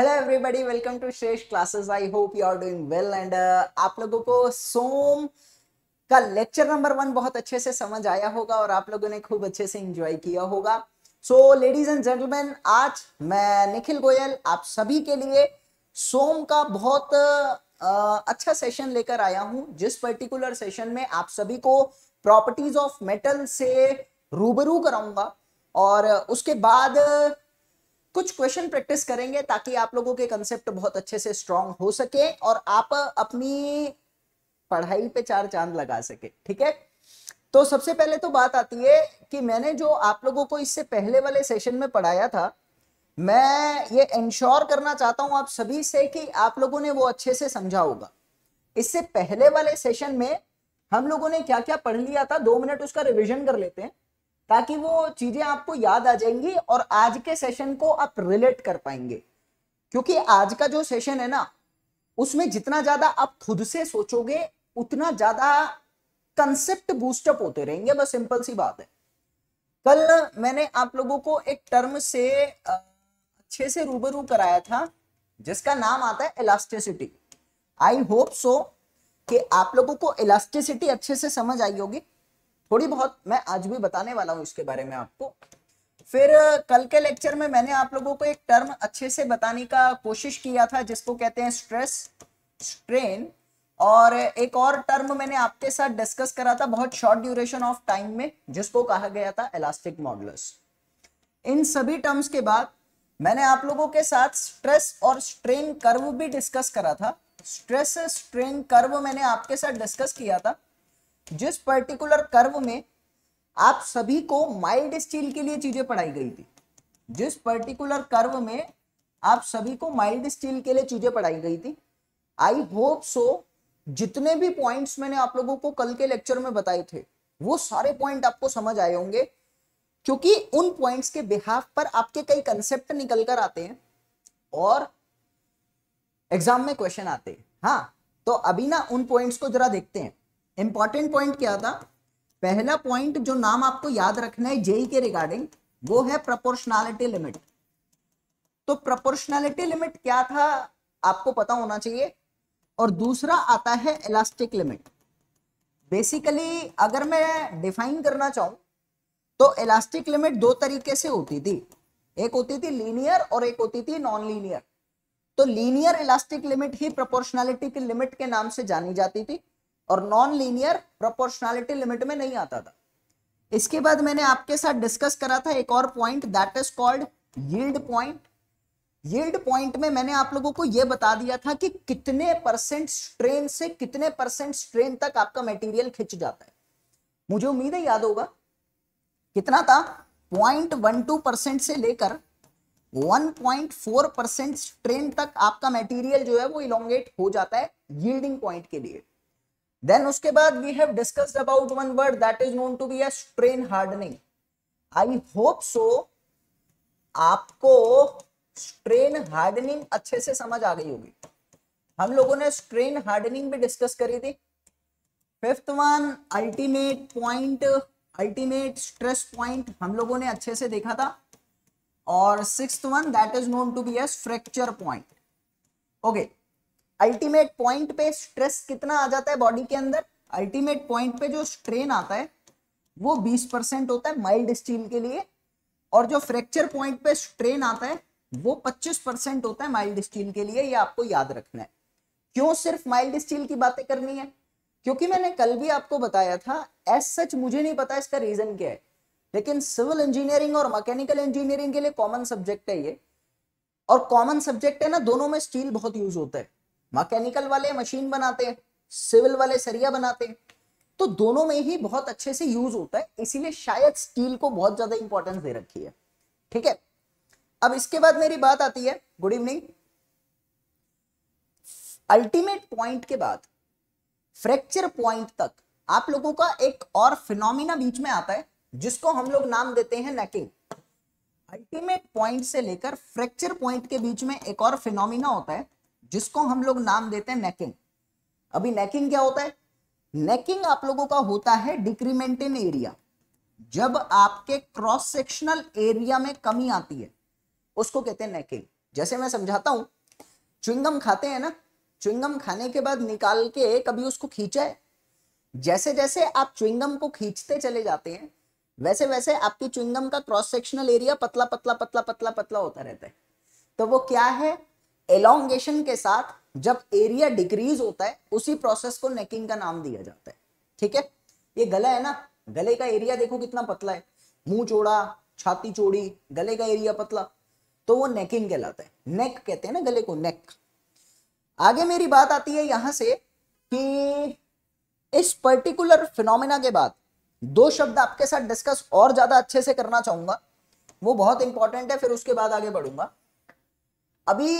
Hello everybody welcome to Shreshtha classes I hope you are doing well and आप लोगों को सोम का लेक्चर नंबर वन बहुत अच्छे से समझ आया होगा और आप लोगों ने खूब अच्छे से एंजॉय किया होगा सो लेडीज एंड जेंटलमैन आज मैं निखिल गोयल आप सभी के लिए सोम का बहुत uh, अच्छा सेशन लेकर आया हूं जिस पर्टिकुलर सेशन में आप सभी को प्रॉपर्टीज ऑफ मेटल से रूबरू कराऊंगा और उसके बाद कुछ क्वेश्चन प्रैक्टिस करेंगे ताकि आप लोगों के कंसेप्ट बहुत अच्छे से स्ट्रांग हो सके और आप अपनी पढ़ाई पे चार चांद लगा सके ठीक है तो सबसे पहले तो बात आती है कि मैंने जो आप लोगों को इससे पहले वाले सेशन में पढ़ाया था मैं ये इंश्योर करना चाहता हूं आप सभी से कि आप लोगों ने वो अच्छे से समझा होगा इससे पहले वाले सेशन में हम लोगों ने क्या क्या पढ़ लिया था दो मिनट उसका रिविजन कर लेते हैं ताकि वो चीजें आपको याद आ जाएंगी और आज के सेशन को आप रिलेट कर पाएंगे क्योंकि आज का जो सेशन है ना उसमें जितना ज्यादा आप खुद से सोचोगे उतना ज्यादा कंसेप्ट बूस्टअप होते रहेंगे बस सिंपल सी बात है कल मैंने आप लोगों को एक टर्म से अच्छे से रूबरू कराया था जिसका नाम आता है इलास्टिसिटी आई होप सो कि आप लोगों को इलास्टिसिटी अच्छे से समझ आई होगी थोड़ी बहुत मैं आज भी बताने वाला हूँ इसके बारे में आपको फिर कल के लेक्चर में मैंने आप लोगों को एक टर्म अच्छे से बताने का कोशिश किया था जिसको कहते हैं स्ट्रेस स्ट्रेन और एक और टर्म मैंने आपके साथ डिस्कस करा था बहुत शॉर्ट ड्यूरेशन ऑफ टाइम में जिसको कहा गया था इलास्टिक मॉडल्स इन सभी टर्म्स के बाद मैंने आप लोगों के साथ स्ट्रेस और स्ट्रेन कर्व भी डिस्कस करा था स्ट्रेस स्ट्रेन कर्व मैंने आपके साथ डिस्कस किया था जिस पर्टिकुलर कर्व में आप सभी को माइल्ड स्टील के लिए चीजें पढ़ाई गई थी जिस पर्टिकुलर कर्व में आप सभी को माइल्ड स्टील के लिए चीजें पढ़ाई गई थी आई होप सो जितने भी पॉइंट्स मैंने आप लोगों को कल के लेक्चर में बताए थे वो सारे पॉइंट आपको समझ आए होंगे क्योंकि उन पॉइंट्स के बिहाफ पर आपके कई कंसेप्ट निकल कर आते हैं और एग्जाम में क्वेश्चन आते हैं हाँ तो अभी ना उन पॉइंट्स को जरा देखते हैं इंपॉर्टेंट पॉइंट क्या था पहला पॉइंट जो नाम आपको याद रखना है जेई के रिगार्डिंग वो है प्रपोर्शनैलिटी लिमिट तो प्रपोर्शनैलिटी लिमिट क्या था आपको पता होना चाहिए और दूसरा आता है इलास्टिक लिमिट बेसिकली अगर मैं डिफाइन करना चाहूं तो इलास्टिक लिमिट दो तरीके से होती थी एक होती थी लीनियर और एक होती थी नॉन लीनियर तो लीनियर इलास्टिक लिमिट ही प्रोपोर्शनैलिटी की लिमिट के नाम से जानी जाती थी और नॉन लीनियर प्रोपोर्शनैलिटी लिमिट में नहीं आता था इसके बाद मैंने आपके साथ डिस्कस करा था एक और point that is called yield point yield point में मैंने आप लोगों को यह बता दिया था कि कितने परसेंट स्ट्रेन से कितने परसेंट स्ट्रेन तक आपका मटेरियल खिंच जाता है मुझे उम्मीद है याद होगा कितना था पॉइंट वन टू परसेंट से लेकर one point four percent strain तक आपका मटेरियल जो है वो इलोंगेट हो जाता है यील्डिंग पॉइंट के लिए देन उसके बाद we have discussed about one word that is known to be strain hardening I hope so आपको स्ट्रेन हार्डनिंग अच्छे से समझ आ गई होगी हम लोगों ने स्ट्रेन हार्डनिंग भी डिस्कस करी थी fifth one ultimate point ultimate stress point हम लोगों ने अच्छे से देखा था और six one that is known to be as fracture point okay okay. Ultimate point पे स्ट्रेस कितना आ जाता है बॉडी के अंदर अल्टीमेट पॉइंट पे जो स्ट्रेन आता है वो 20 परसेंट होता है माइल्ड स्टील के लिए और जो फ्रैक्चर पॉइंट पे स्ट्रेन आता है वो 25 परसेंट होता है माइल्ड स्टील के लिए ये आपको याद रखना है क्यों सिर्फ माइल्ड स्टील की बातें करनी है क्योंकि मैंने कल भी आपको बताया था एज सच मुझे नहीं पता इसका रीजन क्या है लेकिन सिविल इंजीनियरिंग और मैकेनिकल इंजीनियरिंग के लिए कॉमन सब्जेक्ट है ये और कॉमन सब्जेक्ट है ना दोनों में स्टील बहुत यूज होता है मैकेनिकल वाले मशीन बनाते हैं सिविल वाले सरिया बनाते हैं तो दोनों में ही बहुत अच्छे से यूज होता है इसीलिए शायद स्टील को बहुत ज्यादा इंपॉर्टेंस दे रखी है ठीक है अब इसके बाद मेरी बात आती है गुड इवनिंग अल्टीमेट पॉइंट के बाद फ्रैक्चर पॉइंट तक आप लोगों का एक और फिनोमिना बीच में आता है जिसको हम लोग नाम देते हैं नेकिंग अल्टीमेट पॉइंट से लेकर फ्रैक्चर पॉइंट के बीच में एक और फिनोमिना होता है जिसको हम लोग नाम देते हैं नेकिंग अभी नेकिंग क्या होता है नेकिंग आप लोगों का होता है डिक्रीमेंट इन एरिया जब आपके क्रॉस सेक्शनल एरिया में कमी आती है उसको कहते हैं नेकिंग जैसे मैं समझाता हूं चुंगम खाते हैं ना चुंगम खाने के बाद निकाल के कभी उसको खींचा है जैसे जैसे आप चुंगम को खींचते चले जाते हैं वैसे वैसे आपकी चुंगम का क्रॉस सेक्शनल एरिया पतला पतला पतला पतला पतला होता रहता है तो वो क्या है एलोंगेशन के साथ जब एरिया डिक्रीज होता है उसी प्रोसेस को नेकिंग का नाम दिया जाता है ठीक है ये गला है ना गले का एरिया देखो कितना पतला है मुंह चौड़ा छाती चौड़ी गले का एरिया पतला तो वो नेकिंग कहलाता है नेक कहते हैं ना गले को नेक आगे मेरी बात आती है यहां से कि इस पर्टिकुलर फिनोमिना के बाद दो शब्द आपके साथ डिस्कस और ज्यादा अच्छे से करना चाहूंगा वो बहुत इंपॉर्टेंट है फिर उसके बाद आगे बढ़ूंगा अभी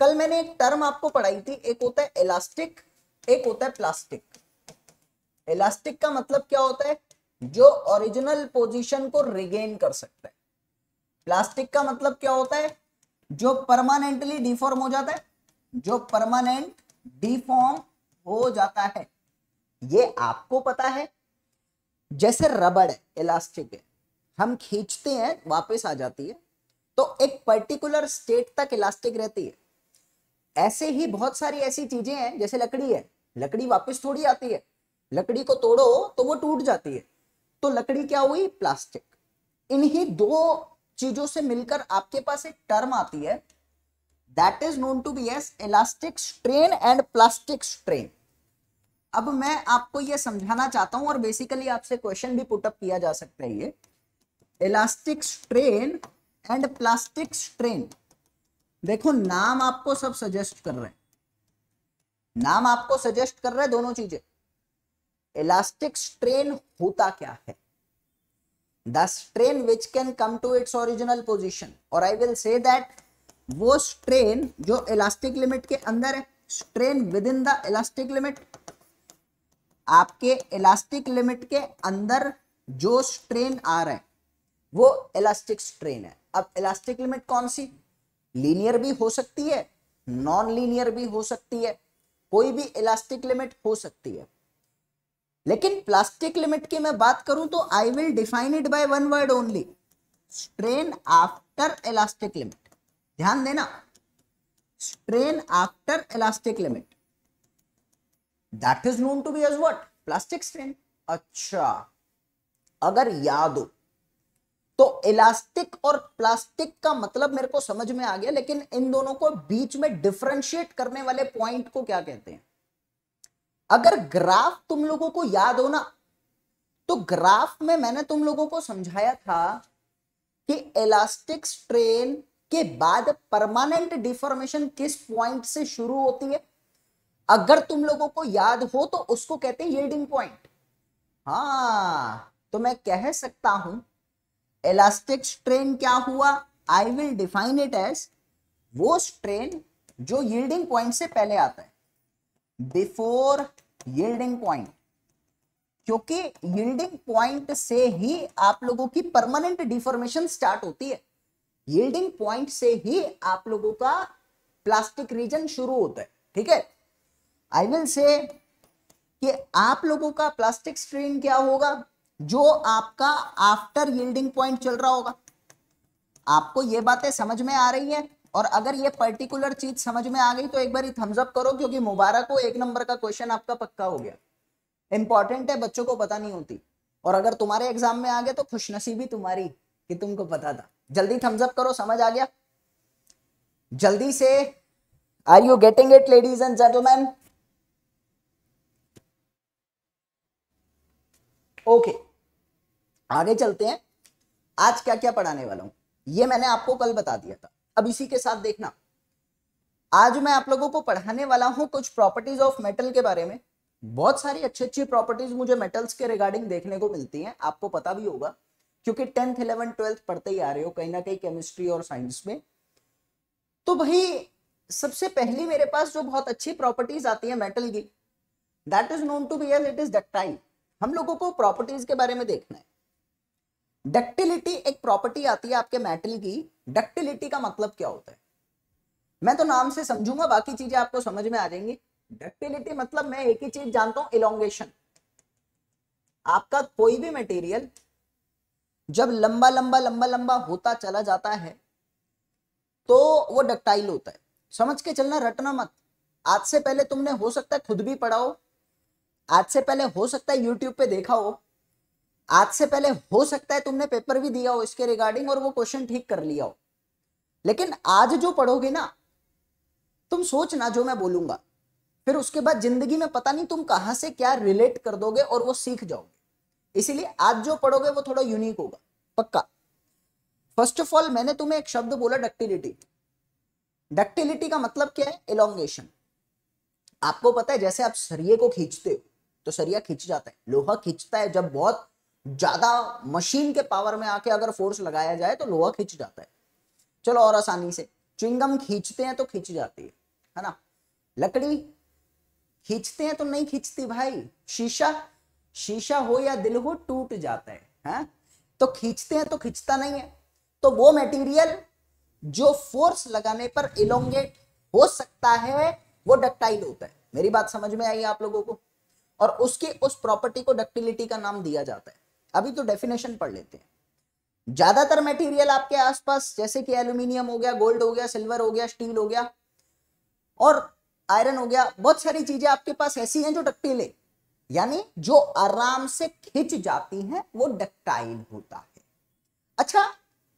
कल मैंने एक टर्म आपको पढ़ाई थी एक होता है इलास्टिक एक होता है प्लास्टिक इलास्टिक का मतलब क्या होता है जो ओरिजिनल पोजीशन को रिगेन कर सकता है प्लास्टिक का मतलब क्या होता है जो परमानेंटली डिफॉर्म हो जाता है जो परमानेंट डिफॉर्म हो जाता है ये आपको पता है जैसे रबड़ है इलास्टिक है हम खींचते हैं वापस आ जाती है तो एक पर्टिकुलर स्टेट तक इलास्टिक रहती है ऐसे ही बहुत सारी ऐसी चीजें हैं जैसे लकड़ी है लकड़ी वापस थोड़ी आती है लकड़ी को तोड़ो तो वो टूट जाती है तो लकड़ी क्या हुई प्लास्टिक इन्हीं दो चीजों से मिलकर आपके पास एक टर्म आती है that is known to be as elastic strain and plastic strain अब मैं आपको यह समझाना चाहता हूं और बेसिकली आपसे क्वेश्चन भी पुटअप किया जा सकता है ये elastic strain and plastic strain देखो नाम आपको सब सजेस्ट कर रहे हैं नाम आपको सजेस्ट कर रहे हैं दोनों चीजें इलास्टिक स्ट्रेन होता क्या है the strain which can come to its original position और आई विल से दैट वो स्ट्रेन जो इलास्टिक लिमिट के अंदर है strain within the elastic limit आपके इलास्टिक लिमिट के अंदर जो स्ट्रेन आ रहा है वो इलास्टिक स्ट्रेन है अब इलास्टिक लिमिट कौन सी लीनियर भी हो सकती है नॉन लीनियर भी हो सकती है कोई भी इलास्टिक लिमिट हो सकती है लेकिन प्लास्टिक लिमिट की मैं बात करूं तो I will define it by one word only strain after elastic limit ध्यान देना strain after elastic limit that is known to be as what plastic strain अच्छा अगर याद हो तो इलास्टिक और प्लास्टिक का मतलब मेरे को समझ में आ गया लेकिन इन दोनों को बीच में डिफ्रेंशिएट करने वाले पॉइंट को क्या कहते हैं अगर ग्राफ तुम लोगों को याद हो ना तो ग्राफ में मैंने तुम लोगों को समझाया था कि इलास्टिक स्ट्रेन के बाद परमानेंट डिफॉर्मेशन किस पॉइंट से शुरू होती है अगर तुम लोगों को याद हो तो उसको कहते हैं यील्डिंग पॉइंट हाँ तो मैं कह सकता हूं इलास्टिक स्ट्रेन क्या हुआ I will define it as वो स्ट्रेन जो यील्डिंग पॉइंट से पहले आता है बिफोर यील्डिंग पॉइंट क्योंकि यील्डिंग पॉइंट से ही आप लोगों की परमानेंट डिफॉर्मेशन स्टार्ट होती है यील्डिंग पॉइंट से ही आप लोगों का प्लास्टिक रीजन शुरू होता है ठीक है आई विल से कि आप लोगों का प्लास्टिक स्ट्रेन क्या होगा जो आपका आफ्टर यील्डिंग पॉइंट चल रहा होगा आपको ये बातें समझ में आ रही है और अगर ये पर्टिकुलर चीज समझ में आ गई तो एक बार थम्सअप करो क्योंकि मुबारक हो एक नंबर का क्वेश्चन आपका पक्का हो गया इंपॉर्टेंट है बच्चों को पता नहीं होती और अगर तुम्हारे एग्जाम में आ गया तो खुशनसीबी तुम्हारी कि तुमको पता था जल्दी थम्सअप करो समझ आ गया जल्दी से are you getting it ladies and gentleman okay आगे चलते हैं आज क्या क्या पढ़ाने वाला हूं ये मैंने आपको कल बता दिया था अब इसी के साथ देखना आज मैं आप लोगों को पढ़ाने वाला हूँ कुछ प्रॉपर्टीज ऑफ मेटल के बारे में बहुत सारी अच्छी अच्छी प्रॉपर्टीज मुझे मेटल्स के रिगार्डिंग देखने को मिलती हैं आपको पता भी होगा क्योंकि टेंथ इलेवन ट्वेल्थ पढ़ते ही आ रहे हो कहीं ना कहीं केमिस्ट्री और साइंस में तो भाई सबसे पहली मेरे पास जो बहुत अच्छी प्रॉपर्टीज आती है मेटल की that is known to be as it is ductile हम लोगों को प्रॉपर्टीज के बारे में देखना है डक्टिलिटी एक प्रॉपर्टी आती है आपके मेटल की डक्टिलिटी का मतलब क्या होता है मैं तो नाम से समझूंगा बाकी चीजें आपको समझ में आ जाएंगी डक्टिलिटी मतलब मैं एक ही चीज जानता हूं इलोंगेशन आपका कोई भी मटेरियल जब लंबा लंबा लंबा लंबा होता चला जाता है तो वो डक्टाइल होता है समझ के चलना रटना मत आज से पहले तुमने हो सकता है खुद भी पढ़ाओ आज से पहले हो सकता है यूट्यूब पे देखा हो आज से पहले हो सकता है तुमने पेपर भी दिया हो इसके रिगार्डिंग और वो क्वेश्चन ठीक कर लिया हो लेकिन आज जो पढ़ोगे ना तुम सोचना जो मैं बोलूंगा फिर उसके बाद जिंदगी में पता नहीं तुम कहां से क्या रिलेट कर दोगे और वो सीख जाओगे इसीलिए आज जो पढ़ोगे वो थोड़ा यूनिक होगा पक्का फर्स्ट ऑफ ऑल मैंने तुम्हें एक शब्द बोला डक्टिलिटी डक्टिलिटी का मतलब क्या है इलोंगेशन आपको पता है जैसे आप सरिये को खींचते हो तो सरिया खींच जाता है लोहा खींचता है जब बहुत ज़्यादा मशीन के पावर में आके अगर फोर्स लगाया जाए तो लोहा खींच जाता है चलो और आसानी से चिंगम खींचते हैं तो खींच जाती है है ना लकड़ी खींचते हैं तो नहीं खींचती भाई शीशा शीशा हो या दिल हो टूट जाता है, है? तो खींचते हैं तो खींचता नहीं है तो वो मेटीरियल जो फोर्स लगाने पर इलोंगेट हो सकता है वो डक्टाइल होता है मेरी बात समझ में आई आप लोगों को और उसकी उस प्रॉपर्टी को डक्टिलिटी का नाम दिया जाता है अभी तो डेफिनेशन पढ़ लेते हैं ज्यादातर मटेरियल आपके आसपास जैसे कि एल्यूमिनियम हो गया गोल्ड हो गया सिल्वर हो गया स्टील हो गया और आयरन हो गया बहुत सारी चीजें आपके पास ऐसी हैं जो डक्टीले यानी जो आराम से खिंच जाती हैं वो डक्टाइल होता है अच्छा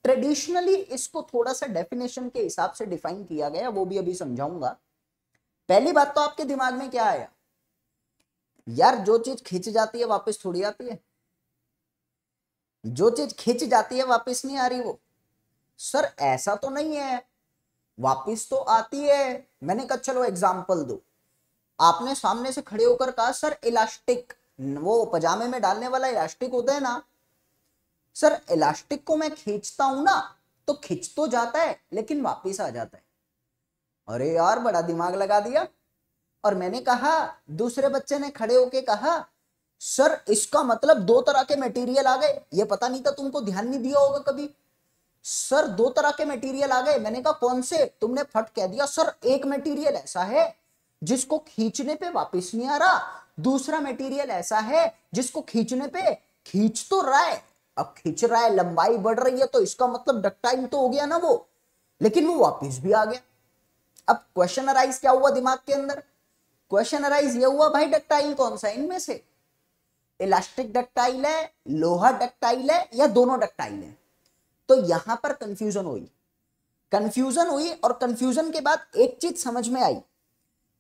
ट्रेडिशनली इसको थोड़ा सा डेफिनेशन के हिसाब से डिफाइन किया गया वो भी अभी समझाऊंगा पहली बात तो आपके दिमाग में क्या आया यार जो चीज खिंच जाती है वापस थोड़ी आती है जो चीज खींच जाती है वापस नहीं आ रही वो सर ऐसा तो नहीं है वापस तो आती है मैंने कहा चलो एग्जाम्पल दो आपने सामने से खड़े होकर कहा सर इलास्टिक वो पजामे में डालने वाला इलास्टिक होता है ना सर इलास्टिक को मैं खींचता हूं ना तो खींच तो जाता है लेकिन वापिस आ जाता है अरे यार बड़ा दिमाग लगा दिया और मैंने कहा दूसरे बच्चे ने खड़े होके कहा सर इसका मतलब दो तरह के मटेरियल आ गए ये पता नहीं था तुमको ध्यान नहीं दिया होगा कभी सर दो तरह के मटेरियल आ गए मैंने कहा कौन से तुमने फट कह दिया सर एक मटेरियल ऐसा है जिसको खींचने पे वापस नहीं आ रहा दूसरा मटेरियल ऐसा है जिसको खींचने पे खींच तो रहा है अब खींच रहा है लंबाई बढ़ रही है तो इसका मतलब डक्टाइल तो हो गया ना वो लेकिन वो वापिस भी आ गया अब क्वेश्चन अराइज क्या हुआ दिमाग के अंदर क्वेश्चन अराइज ये हुआ भाई डकटाइल कौन सा इनमें से इलास्टिक डक्टाइल है लोहा डक्टाइल है या दोनों डक्टाइल है तो यहां पर कंफ्यूजन हुई कंफ्यूजन हुई और कंफ्यूजन के बाद एक चीज समझ में आई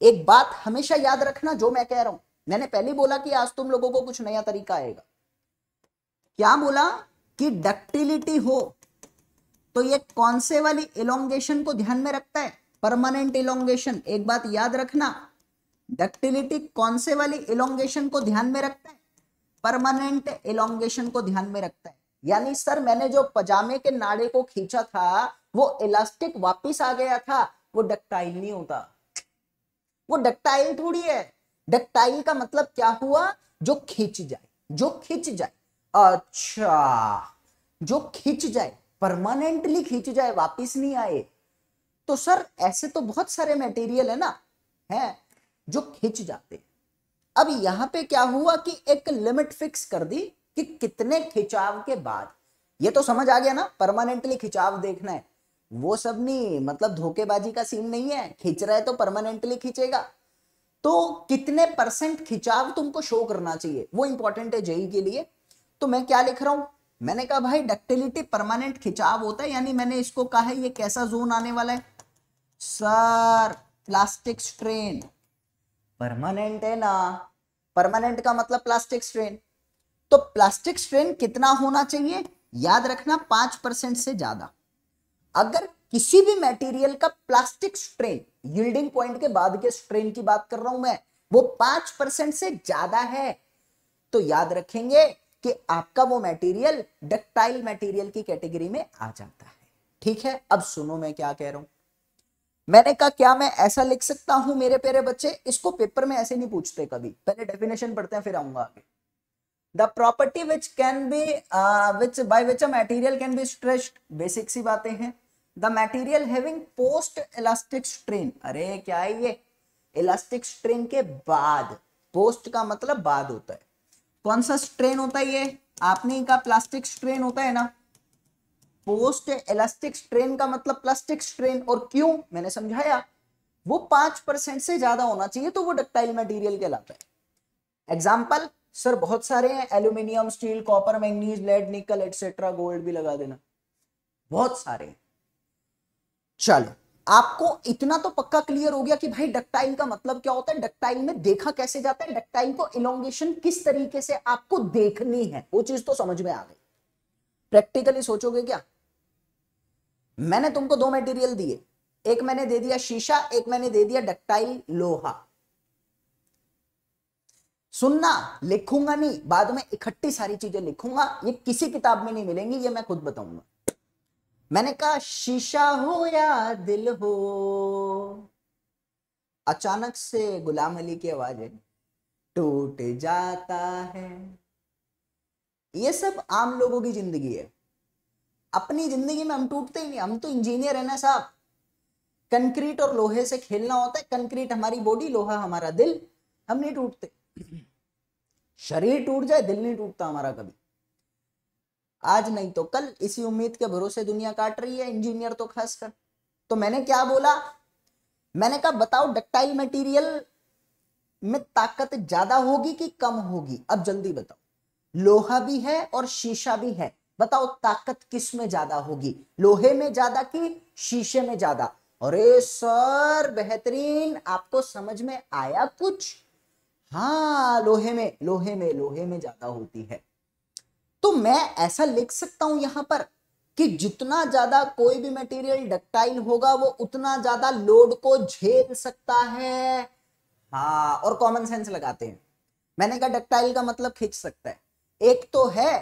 एक बात हमेशा याद रखना जो मैं कह रहा हूं मैंने पहले बोला कि आज तुम लोगों को कुछ नया तरीका आएगा क्या बोला कि डक्टिलिटी हो तो ये कौन से वाली इलोंगेशन को ध्यान में रखता है परमानेंट इलोंगेशन एक बात याद रखना डक्टिलिटी कौन से वाली इलोंगेशन को ध्यान में रखता है परमानेंट एलोंगेशन को ध्यान में रखता है यानी सर मैंने जो पजामे के नाड़े को खींचा था वो इलास्टिक वापिस आ गया था वो डक्टाइल नहीं होता वो डक्टाइल थोड़ी है डक्टाइल का मतलब क्या हुआ जो खींच जाए जो खींच जाए अच्छा जो खींच जाए परमानेंटली खींच जाए वापिस नहीं आए तो सर ऐसे तो बहुत सारे मेटेरियल है ना है जो खींच जाते हैं अब यहां पे क्या हुआ कि एक लिमिट फिक्स कर दी कि कितने खिंचाव के बाद ये तो समझ आ गया ना परमानेंटली खिंचाव देखना है वो सब नहीं मतलब धोखेबाजी का सीन नहीं है खिंच रहा है तो परमानेंटली खिंचेगा तो कितने परसेंट खिंचाव तुमको शो करना चाहिए वो इंपॉर्टेंट है जेई के लिए तो मैं क्या लिख रहा हूं मैंने कहा भाई डक्टिलिटी परमानेंट खिंचाव होता है यानी मैंने इसको कहा है ये कैसा जोन आने वाला है सर प्लास्टिक स्ट्रेन परमानेंट है ना परमानेंट का मतलब प्लास्टिक स्ट्रेन तो प्लास्टिक स्ट्रेन कितना होना चाहिए याद रखना पांच परसेंट से ज्यादा अगर किसी भी मटेरियल का प्लास्टिक स्ट्रेन यील्डिंग पॉइंट के बाद के स्ट्रेन की बात कर रहा हूं मैं वो पांच परसेंट से ज्यादा है तो याद रखेंगे कि आपका वो मटेरियल डक्टाइल मटेरियल की कैटेगरी में आ जाता है ठीक है अब सुनो मैं क्या कह रहा हूं मैंने कहा क्या मैं ऐसा लिख सकता हूं मेरे प्यारे बच्चे इसको पेपर में ऐसे नहीं पूछते कभी पहले डेफिनेशन पढ़ते हैं फिर आऊंगा आगे the property which can be which by which a material can be stressed basic सी बातें हैं the material having post elastic strain अरे क्या है ये इलास्टिक स्ट्रेन के बाद पोस्ट का मतलब बाद होता है कौन सा स्ट्रेन होता है ये आपने का प्लास्टिक स्ट्रेन होता है ना पोस्ट इलास्टिक स्ट्रेन का मतलब प्लास्टिक स्ट्रेन और क्यों मैंने समझाया वो पांच परसेंट से ज्यादा होना चाहिए तो वो डक्टाइल मटेरियल कहलाता है एग्जाम्पल सर बहुत सारे हैं aluminium steel copper manganese lead nickel etcetera gold भी लगा देना बहुत सारे चलो आपको इतना तो पक्का क्लियर हो गया कि भाई डक्टाइल का मतलब क्या होता है डक्टाइल में देखा कैसे जाता है डक्टाइल को इलोंगेशन किस तरीके से आपको देखनी है वो चीज तो समझ में आ गई प्रैक्टिकली सोचोगे क्या मैंने तुमको दो मटेरियल दिए एक मैंने दे दिया शीशा एक मैंने दे दिया डक्टाइल लोहा सुनना लिखूंगा नहीं बाद में इकट्ठी सारी चीजें लिखूंगा ये किसी किताब में नहीं मिलेंगी ये मैं खुद बताऊंगा मैंने कहा शीशा हो या दिल हो अचानक से गुलाम अली की आवाज है टूट जाता है ये सब आम लोगों की जिंदगी है अपनी जिंदगी में हम टूटते ही नहीं हम तो इंजीनियर है ना साहब कंक्रीट और लोहे से खेलना होता है कंक्रीट हमारी बॉडी लोहा हमारा दिल हम नहीं टूटते शरीर टूट जाए दिल नहीं टूटता हमारा कभी आज नहीं तो कल इसी उम्मीद के भरोसे दुनिया काट रही है इंजीनियर तो खासकर तो मैंने क्या बोला मैंने कहा बताओ डक्टाइल मटेरियल में ताकत ज्यादा होगी कि कम होगी अब जल्दी बताओ लोहा भी है और शीशा भी है बताओ ताकत किस में ज्यादा होगी लोहे में ज्यादा कि शीशे में ज्यादा अरे सर बेहतरीन आपको तो समझ में आया कुछ हाँ लोहे में लोहे में लोहे में ज्यादा होती है तो मैं ऐसा लिख सकता हूं यहां पर कि जितना ज्यादा कोई भी मटेरियल डक्टाइल होगा वो उतना ज्यादा लोड को झेल सकता है हाँ और कॉमन सेंस लगाते हैं मैंने कहा डक्टाइल का मतलब खींच सकता है एक तो है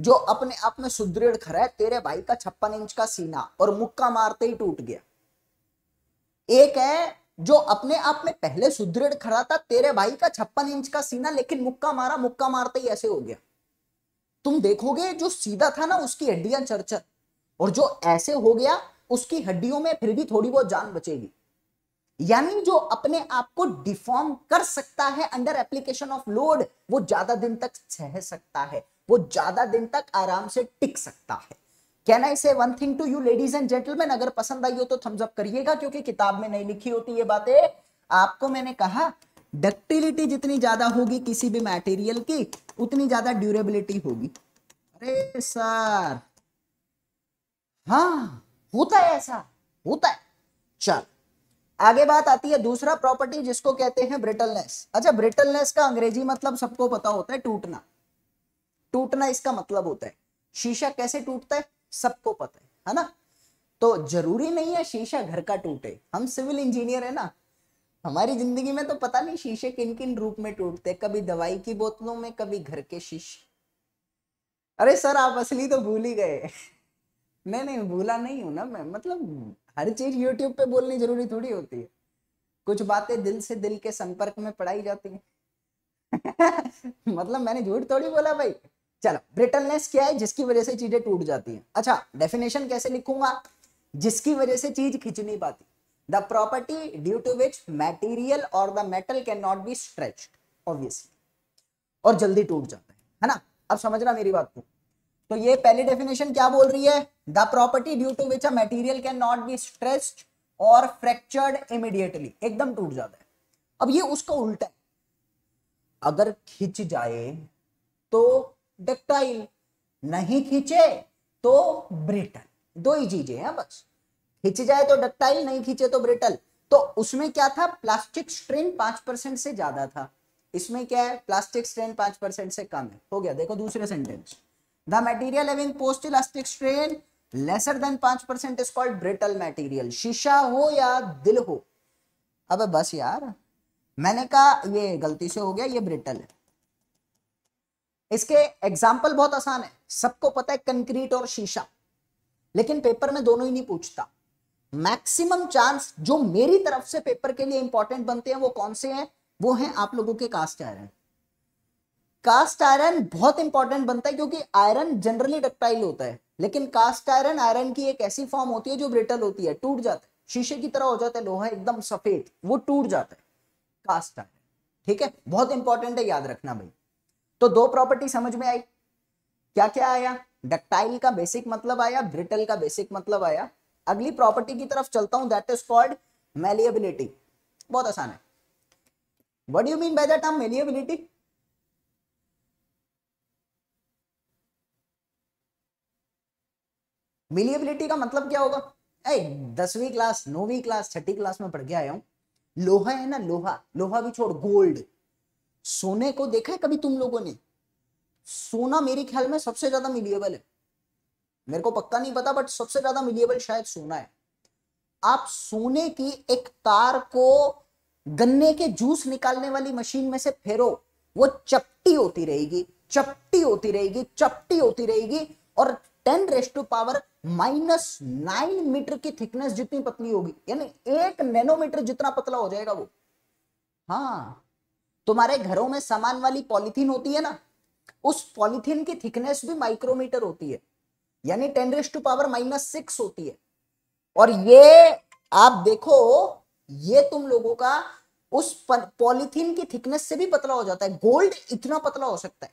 जो अपने आप में सुदृढ़ खड़ा है तेरे भाई का छप्पन इंच का सीना और मुक्का मारते ही टूट गया एक है जो अपने आप में पहले सुदृढ़ खड़ा था तेरे भाई का छप्पन इंच का सीना लेकिन मुक्का मारा मुक्का मारते ही ऐसे हो गया तुम देखोगे जो सीधा था ना उसकी हड्डियां चरचर और जो ऐसे हो गया उसकी हड्डियों में फिर भी थोड़ी बहुत जान बचेगी यानी जो अपने आप को डिफॉर्म कर सकता है अंडर एप्लीकेशन ऑफ लोड वो ज्यादा दिन तक सह सकता है वो ज्यादा दिन तक आराम से टिक सकता है can I say one thing to you ladies and gentleman अगर पसंद आई हो तो थम्सअप करिएगा क्योंकि किताब में नहीं लिखी होती ये बातें आपको मैंने कहा डक्टिलिटी जितनी ज्यादा होगी किसी भी मटेरियल की उतनी ज्यादा ड्यूरेबिलिटी होगी अरे सर हाँ होता है ऐसा होता है चल आगे बात आती है दूसरा प्रॉपर्टी जिसको कहते हैं ब्रिटलनेस अच्छा ब्रिटलनेस का अंग्रेजी मतलब सबको पता होता है टूटना टूटना इसका मतलब होता है शीशा कैसे टूटता है सबको पता है है ना तो जरूरी नहीं है शीशा घर का टूटे हम सिविल इंजीनियर है ना हमारी जिंदगी में तो पता नहीं शीशे किन किन रूप में टूटते कभी दवाई की बोतलों में कभी घर के शीशे अरे सर आप असली तो भूल ही गए नहीं नहीं भूला नहीं हूं ना मैं मतलब हर चीज यूट्यूब पे बोलनी जरूरी थोड़ी होती है कुछ बातें दिल से दिल के संपर्क में पढ़ाई जाती है मतलब मैंने झूठ थोड़ी बोला भाई चलो ब्रिटलनेस क्या है जिसकी वजह से चीजें टूट जाती हैं अच्छा डेफिनेशन कैसे लिखूंगा जिसकी वजह से चीज खिंच नहीं पाती the property due to which material और the metal can not be stretch obviously और जल्दी टूट जाता है है ना अब समझना मेरी बात को तो ये पहली डेफिनेशन क्या बोल रही है the property due to which a material can not be stressed और फ्रैक्चर्ड इमिडिएटली एकदम टूट जाता है अब ये उसका उल्टा है अगर खिंच जाए तो डक्टाइल नहीं खींचे तो ब्रिटल दो ही चीजें हैं बस खींच जाए तो डक्टाइल नहीं खींचे तो ब्रिटल तो उसमें क्या था प्लास्टिक स्ट्रेन पांच परसेंट से ज्यादा था इसमें क्या है प्लास्टिक स्ट्रेन पांच परसेंट से कम है हो गया देखो दूसरे sentence the material having post elastic strain lesser than पांच percent is called brittle material शीशा हो या दिल हो अब बस यार मैंने कहा ये गलती से हो गया ये ब्रिटल है इसके एग्जाम्पल बहुत आसान है सबको पता है कंक्रीट और शीशा लेकिन पेपर में दोनों ही नहीं पूछता मैक्सिमम चांस जो मेरी तरफ से पेपर के लिए इंपॉर्टेंट बनते हैं वो कौन से हैं वो हैं आप लोगों के कास्ट आयरन कास्ट आयरन बहुत इंपॉर्टेंट बनता है क्योंकि आयरन जनरली डक्टाइल होता है लेकिन कास्ट आयरन आयरन की एक ऐसी फॉर्म होती है जो ब्रिटल होती है टूट जाता है शीशे की तरह हो जाता है लोहा एकदम सफेद वो टूट जाता है कास्ट आयरन ठीक है बहुत इंपॉर्टेंट है याद रखना भाई तो दो प्रॉपर्टी समझ में आई क्या क्या आया डक्टाइल का बेसिक मतलब आया ब्रिटल का बेसिक मतलब आया अगली प्रॉपर्टी की तरफ चलता हूं दैट इज कॉल्ड मेलियबिलिटी बहुत आसान है what you mean by that term malleability malleability का मतलब क्या होगा दसवीं क्लास नौवीं क्लास छठी क्लास में पढ़ के आया हूं लोहा है ना लोहा लोहा भी छोड़ गोल्ड सोने को देखा है कभी तुम लोगों ने सोना मेरे ख्याल में सबसे ज्यादा मिलिएबल है मेरे को पक्का नहीं पता बट सबसे ज्यादा मिलिएबल शायद सोना है आप सोने की एक तार को गन्ने के जूस निकालने वाली मशीन में से फेरो वो चपटी होती रहेगी चपटी होती रहेगी चपटी होती रहेगी और ten raise to power minus nine metre की थिकनेस जितनी पतली होगी यानी एक नैनोमीटर जितना पतला हो जाएगा वो हाँ तुम्हारे घरों में सामान वाली पॉलिथीन होती है ना उस पॉलिथीन की थिकनेस भी माइक्रोमीटर होती है यानी ten raise to power minus six होती है और ये आप देखो ये तुम लोगों का उस पॉलिथीन की थिकनेस से भी पतला हो जाता है गोल्ड इतना पतला हो सकता है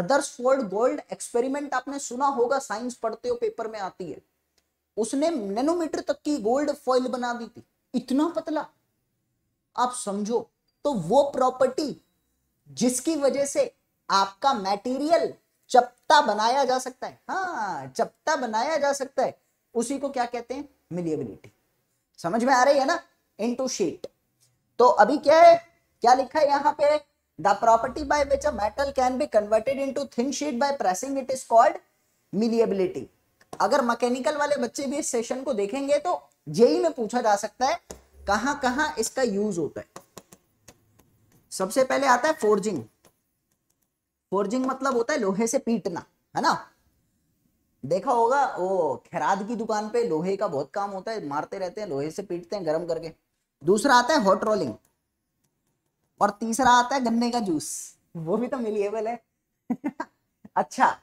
रदर्सफोर्ड गोल्ड एक्सपेरिमेंट आपने सुना होगा साइंस पढ़ते हो पेपर में आती है उसने नैनोमीटर तक की गोल्ड फॉइल बना दी थी इतना पतला आप समझो तो वो प्रॉपर्टी जिसकी वजह से आपका मेटीरियल चपटा बनाया जा सकता है हाँ चपटा बनाया जा सकता है उसी को क्या कहते हैं मिलियबिलिटी समझ में आ रही है ना टू शीट तो अभी क्या है क्या लिखा है यहां पे the property by which a metal can be converted into thin sheet by pressing it is called malleability अगर मैकेनिकल वाले बच्चे भी इस सेशन को देखेंगे तो जेई में पूछा जा सकता है कहां कहां इसका यूज होता है सबसे पहले आता है फोर्जिंग फोर्जिंग मतलब होता है लोहे से पीटना है ना देखा होगा वो खैराद की दुकान पे लोहे का बहुत काम होता है मारते रहते हैं लोहे से पीटते हैं गर्म करके दूसरा आता है हॉट रोलिंग और तीसरा आता है गन्ने का जूस वो भी तो मिलिएबल है अच्छा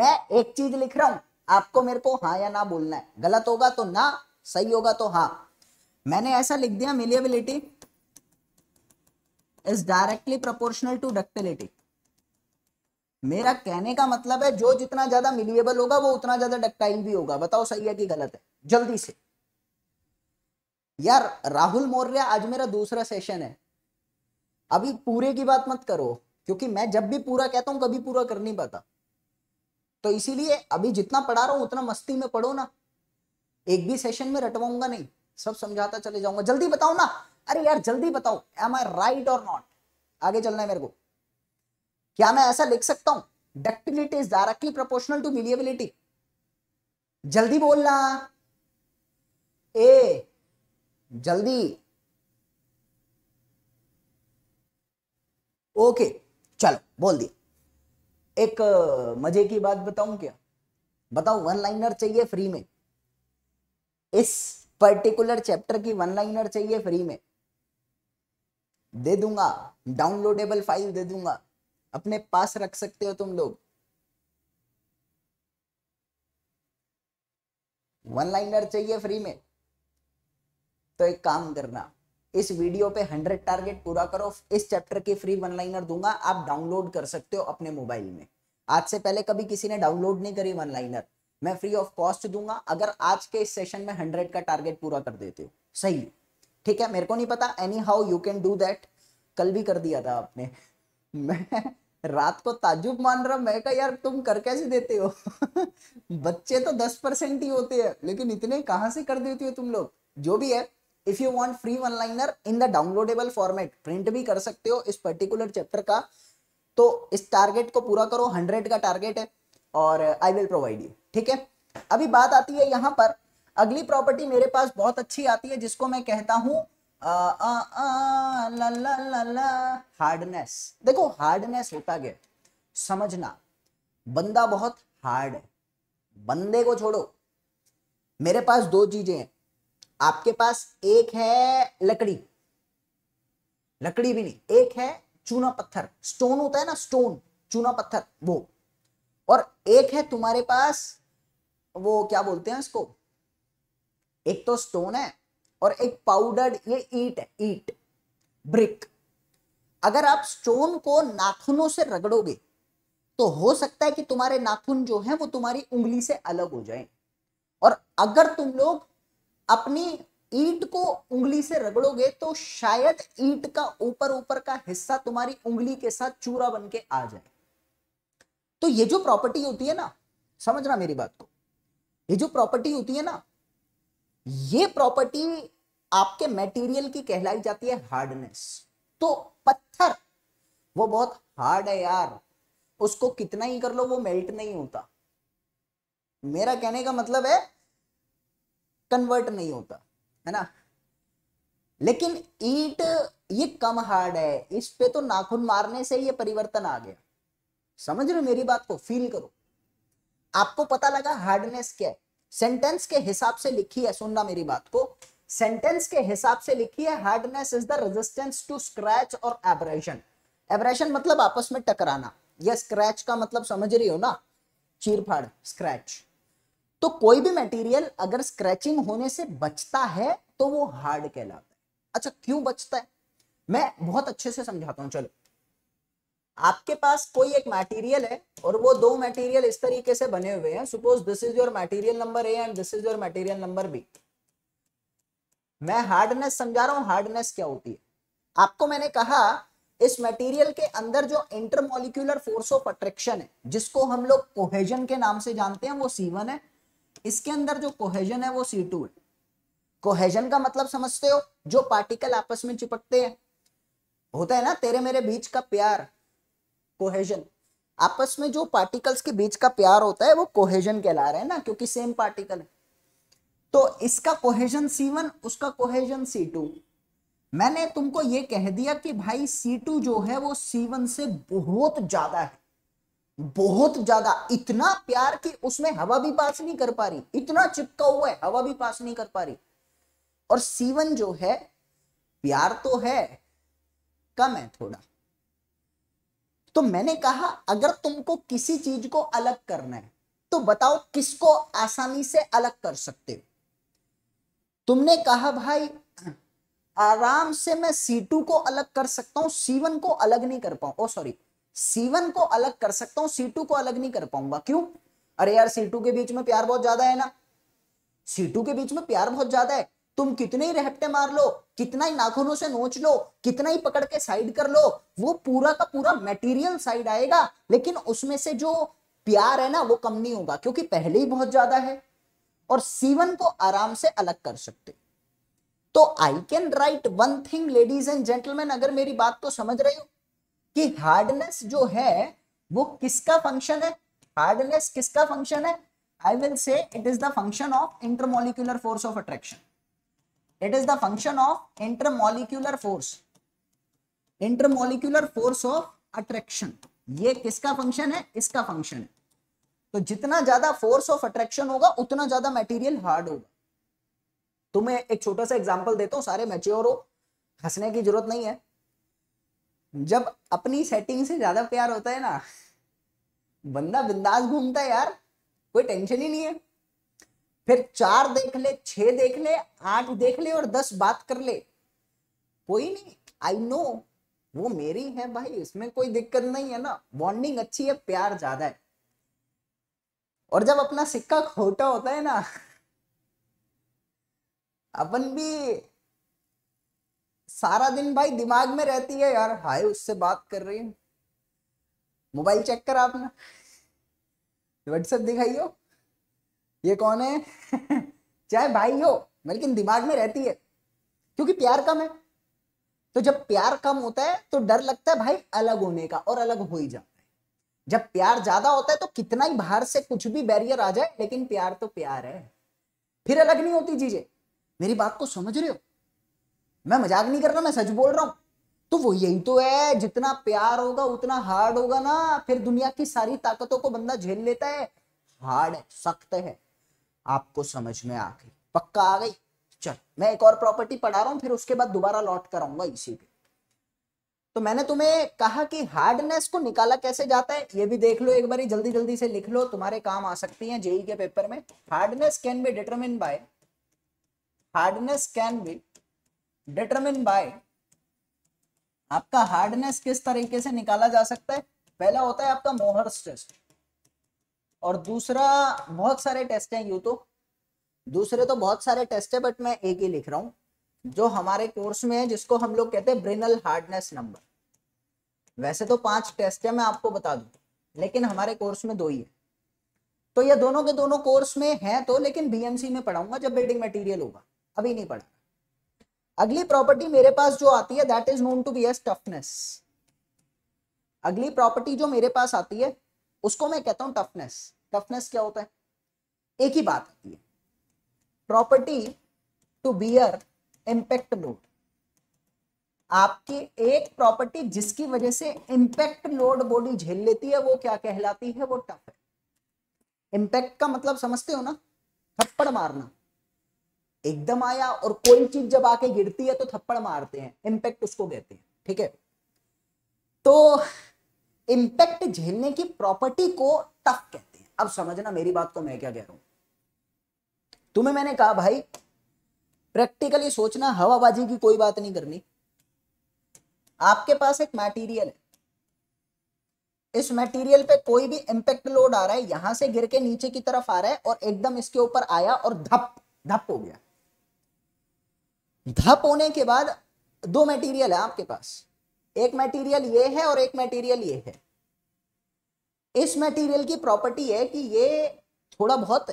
मैं एक चीज लिख रहा हूं आपको मेरे को हाँ या ना बोलना है गलत होगा तो ना सही होगा तो हाँ मैंने ऐसा लिख दिया malleability is directly proportional to ductility मेरा कहने का मतलब है जो जितना ज्यादा मिलिएबल होगा वो उतना ज्यादा डक्टाइल भी होगा बताओ सही है कि गलत है जल्दी से यार राहुल मौर्य आज मेरा दूसरा सेशन है अभी पूरे की बात मत करो क्योंकि मैं जब भी पूरा कहता हूं कभी पूरा कर नहीं पाता तो इसीलिए अभी जितना पढ़ा रहा हूं उतना मस्ती में पढ़ो ना एक भी सेशन में रटवाऊंगा नहीं सब समझाता चले जाऊंगा जल्दी बताओ ना अरे यार जल्दी बताओ एम आई राइट और नॉट आगे चलना है मेरे को क्या मैं ऐसा लिख सकता हूं ductility is directly proportional to malleability जल्दी बोलना ए जल्दी ओके चलो बोल दिया एक मजे की बात बताऊं क्या बताओ वन लाइनर चाहिए फ्री में इस पर्टिकुलर चैप्टर की वन लाइनर चाहिए फ्री में दे दूंगा डाउनलोडेबल फाइल दे दूंगा अपने पास रख सकते हो तुम लोग वन लाइनर चाहिए फ्री में तो एक काम करना इस वीडियो पे हंड्रेड टारगेट पूरा करो इस चैप्टर की फ्री वन लाइनर दूंगा आप डाउनलोड कर सकते हो अपने मोबाइल में आज से पहले कभी किसी ने डाउनलोड नहीं करी वन लाइनर मैं फ्री ऑफ कॉस्ट दूंगा अगर आज के इस सेशन में हंड्रेड का टारगेट पूरा कर देते हो सही ठीक है मेरे को नहीं पता anyhow you can do that कल भी कर दिया था आपने मैं रात को ताजुब मान रहा मैं कहा यार तुम कर कैसे देते हो बच्चे तो दस परसेंट ही होते हैं लेकिन इतने कहाँ से कर देती हो तुम लोग जो भी है if you want free one liner in the downloadable format print भी कर सकते हो इस पर्टिकुलर चैप्टर का तो इस टारगेट को पूरा करो हंड्रेड का टारगेट है और आई विल प्रोवाइड यू ठीक है अभी बात आती है यहाँ पर अगली प्रॉपर्टी मेरे पास बहुत अच्छी आती है जिसको मैं कहता हूं हार्डनेस देखो हार्डनेस होता गया समझना बंदा बहुत हार्ड है बंदे को छोड़ो मेरे पास दो चीजें हैं आपके पास एक है लकड़ी लकड़ी भी नहीं एक है चूना पत्थर स्टोन होता है ना स्टोन चूना पत्थर वो और एक है तुम्हारे पास वो क्या बोलते हैं इसको एक तो स्टोन है और एक पाउडर्ड ये ईट है ईट ब्रिक अगर आप स्टोन को नाखूनों से रगड़ोगे तो हो सकता है कि तुम्हारे नाखून जो है वो तुम्हारी उंगली से अलग हो जाए और अगर तुम लोग अपनी ईट को उंगली से रगड़ोगे तो शायद ईट का ऊपर ऊपर का हिस्सा तुम्हारी उंगली के साथ चूरा बन के आ जाए तो ये जो प्रॉपर्टी होती है ना समझना मेरी बात को ये जो प्रॉपर्टी होती है ना ये प्रॉपर्टी आपके मटेरियल की कहलाई जाती है हार्डनेस तो पत्थर वो बहुत हार्ड है यार उसको कितना ही कर लो वो मेल्ट नहीं होता मेरा कहने का मतलब है कन्वर्ट नहीं होता है ना लेकिन ईट ये कम हार्ड है इस पे तो नाखून मारने से ये परिवर्तन आ गया समझ रहे मेरी बात को फील करो आपको पता लगा हार्डनेस क्या है सेंटेंस के हिसाब से लिखी है सुनना मेरी बात को सेंटेंस के हिसाब से लिखी है hardness is the resistance to scratch और एब्रेशन एब्रेशन मतलब आपस में टकराना यह स्क्रैच का मतलब समझ रही हो ना चीरफाड़ स्क्रैच तो कोई भी मटेरियल अगर स्क्रैचिंग होने से बचता है तो वो हार्ड कहलाता है अच्छा क्यों बचता है मैं बहुत अच्छे से समझाता हूं चलो आपके पास कोई एक मटेरियल है और वो दो मटेरियल इस तरीके से बने हुए हैं suppose this is your material number A and this is your material number B मैं हार्डनेस समझा रहा हूं हार्डनेस क्या होती है आपको मैंने कहा इस मटेरियल के अंदर जो इंटरमोलिकुलर फोर्स ऑफ अट्रैक्शन है जिसको हम लोग कोहेजन के नाम से जानते हैं वो C1 है इसके अंदर जो कोहेजन है वो C2 है कोहेजन का मतलब समझते हो जो पार्टिकल आपस में चिपकते हैं होता है ना तेरे मेरे बीच का प्यार कोहेजन आपस में जो पार्टिकल्स के बीच का प्यार होता है वो कोहेजन कहला रहा है ना क्योंकि सेम पार्टिकल है तो इसका कोहेजन वन उसका कोहेजन टू मैंने तुमको ये कह दिया कि भाई C2 जो है वो C1 से बहुत ज्यादा है बहुत ज्यादा इतना प्यार कि उसमें हवा भी पास नहीं कर पा रही इतना चिपका हुआ है हवा भी पास नहीं कर पा रही और C1 जो है प्यार तो है कम है थोड़ा तो मैंने कहा अगर तुमको किसी चीज को अलग करना है तो बताओ किसको आसानी से अलग कर सकते हो तुमने कहा भाई आराम से मैं C2 को अलग कर सकता हूं C1 को अलग नहीं कर पाऊ सॉरी C1 को अलग कर सकता हूं C2 को अलग नहीं कर पाऊंगा क्यों अरे यार C2 के बीच में प्यार बहुत ज्यादा है ना C2 के बीच में प्यार बहुत ज्यादा है तुम कितने ही रहपटे मार लो कितना ही नाखूनों से नोच लो कितना ही पकड़ के साइड कर लो वो पूरा का पूरा मेटीरियल साइड आएगा लेकिन उसमें से जो प्यार है ना वो कम नहीं होगा क्योंकि पहले ही बहुत ज्यादा है और सीवन को आराम से अलग कर सकते तो I can write one thing ladies and gentleman अगर मेरी बात तो समझ रही हो कि हार्डनेस जो है वो किसका फंक्शन है हार्डनेस किसका फंक्शन है I will say it is the function of intermolecular force of attraction it is the function of intermolecular force intermolecular force of attraction ये किसका फंक्शन है इसका फंक्शन है तो जितना ज्यादा फोर्स ऑफ अट्रैक्शन होगा उतना ज्यादा मटेरियल हार्ड होगा तो मैं एक छोटा सा एग्जांपल देता हूँ सारे मेच्योर हो हंसने की जरूरत नहीं है जब अपनी सेटिंग से ज्यादा प्यार होता है ना बंदा बिंदास घूमता है यार कोई टेंशन ही नहीं है फिर चार देख ले छह देख ले आठ देख ले और दस बात कर ले कोई नहीं आई नो वो मेरी है भाई इसमें कोई दिक्कत नहीं है ना बॉन्डिंग अच्छी है प्यार ज्यादा है और जब अपना सिक्का खोटा होता है ना अपन भी सारा दिन भाई दिमाग में रहती है यार हाय उससे बात कर रही हूं मोबाइल चेक कर आपने व्हाट्सएप दिखाइयो ये कौन है चाहे भाई हो लेकिन दिमाग में रहती है क्योंकि प्यार कम है तो जब प्यार कम होता है तो डर लगता है भाई अलग होने का और अलग हो ही जाता है जब प्यार ज्यादा होता है तो कितना ही बाहर से कुछ भी बैरियर आ जाए लेकिन प्यार तो प्यार है फिर अलग नहीं होती चीजें मेरी बात को समझ रहे हो मैं मजाक नहीं कर रहा मैं सच बोल रहा हूं तो वो यही तो है जितना प्यार होगा उतना हार्ड होगा ना फिर दुनिया की सारी ताकतों को बंदा झेल लेता है हार्ड है सख्त है आपको समझ में आ गई पक्का आ गई चल मैं एक और प्रॉपर्टी पढ़ा रहा हूं फिर उसके बाद दोबारा लौट कराऊंगा इसी पे तो मैंने तुम्हें कहा कि हार्डनेस को निकाला कैसे जाता है ये भी देख लो एक बार जल्दी जल्दी से लिख लो तुम्हारे काम आ सकती है जेई के पेपर में hardness can be determine by hardness can be determine by आपका हार्डनेस किस तरीके से निकाला जा सकता है पहला होता है आपका मोहर्स टेस्ट और दूसरा बहुत सारे टेस्ट हैं यू तो दूसरे तो बहुत सारे टेस्ट है बट मैं एक ही लिख रहा हूं जो हमारे कोर्स में है जिसको हम लोग कहते हैं ब्रिनल हार्डनेस नंबर वैसे तो पांच टेस्ट है मैं आपको बता दू लेकिन हमारे कोर्स में दो ही है तो ये दोनों के दोनों कोर्स में है तो लेकिन बीएमसी में पढ़ाऊंगा जब बिल्डिंग मटेरियल होगा अभी नहीं पढ़ा अगली प्रॉपर्टी मेरे पास जो आती है that is known to be as toughness अगली प्रॉपर्टी जो मेरे पास आती है उसको मैं कहता हूं टफनेस टफनेस क्या होता है एक ही बात होती है property to bear impact load आपकी एक प्रॉपर्टी जिसकी वजह से इंपैक्ट लोड बॉडी झेल लेती है वो क्या कहलाती है वो टफ है इंपैक्ट का मतलब समझते हो ना थप्पड़ मारना एकदम आया और कोई चीज जब आके गिरती है तो थप्पड़ मारते हैं इंपैक्ट उसको कहते हैं ठीक है तो इम्पैक्ट झेलने की प्रॉपर्टी को टफ कहते हैं अब समझना मेरी बात को मैं क्या कह रहा हूं तुम्हें मैंने कहा भाई प्रैक्टिकली सोचना हवाबाजी की कोई बात नहीं करनी आपके पास एक मटेरियल है इस मटेरियल पे कोई भी इंपैक्ट लोड आ रहा है यहां से गिर के नीचे की तरफ आ रहा है और एकदम इसके ऊपर आया और धप धप हो गया धप होने के बाद दो मटेरियल है आपके पास एक मटेरियल ये है और एक मटेरियल ये है इस मटेरियल की प्रॉपर्टी है कि ये थोड़ा बहुत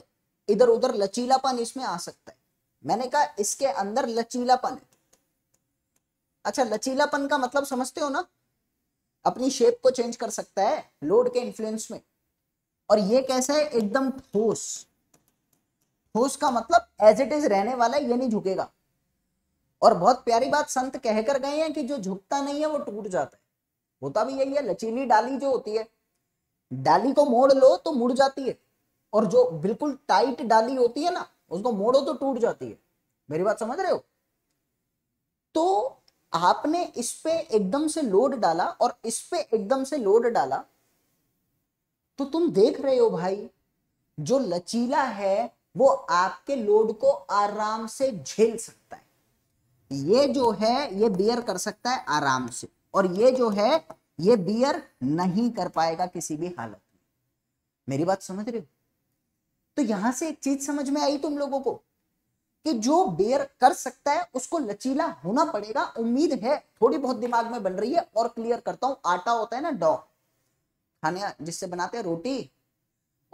इधर उधर लचीलापन इसमें आ सकता है मैंने कहा इसके अंदर लचीलापन है अच्छा लचीलापन का मतलब समझते हो ना अपनी शेप को चेंज कर सकता है लोड के इंफ्लुएंस में और ये कैसा है एकदम ठोस ठोस का मतलब एज इट इज रहने वाला है ये नहीं झुकेगा और बहुत प्यारी बात संत कहकर गए हैं कि जो झुकता नहीं है वो टूट जाता है होता भी यही है लचीली डाली जो होती है डाली को मोड़ लो तो मुड़ जाती है और जो बिल्कुल टाइट डाली होती है ना उसको मोड़ो तो टूट जाती है मेरी बात समझ रहे हो तो आपने इस पे एकदम से लोड डाला और इस पे एकदम से लोड डाला तो तुम देख रहे हो भाई जो लचीला है वो आपके लोड को आराम से झेल सकता ये जो है ये बियर कर सकता है आराम से और ये जो है ये बियर नहीं कर पाएगा किसी भी हालत में मेरी बात समझ रहे हो तो यहां से एक चीज समझ में आई तुम लोगों को कि जो बेयर कर सकता है उसको लचीला होना पड़ेगा उम्मीद है थोड़ी बहुत दिमाग में बन रही है और क्लियर करता हूं आटा होता है ना डॉ खाने जिससे बनाते हैं रोटी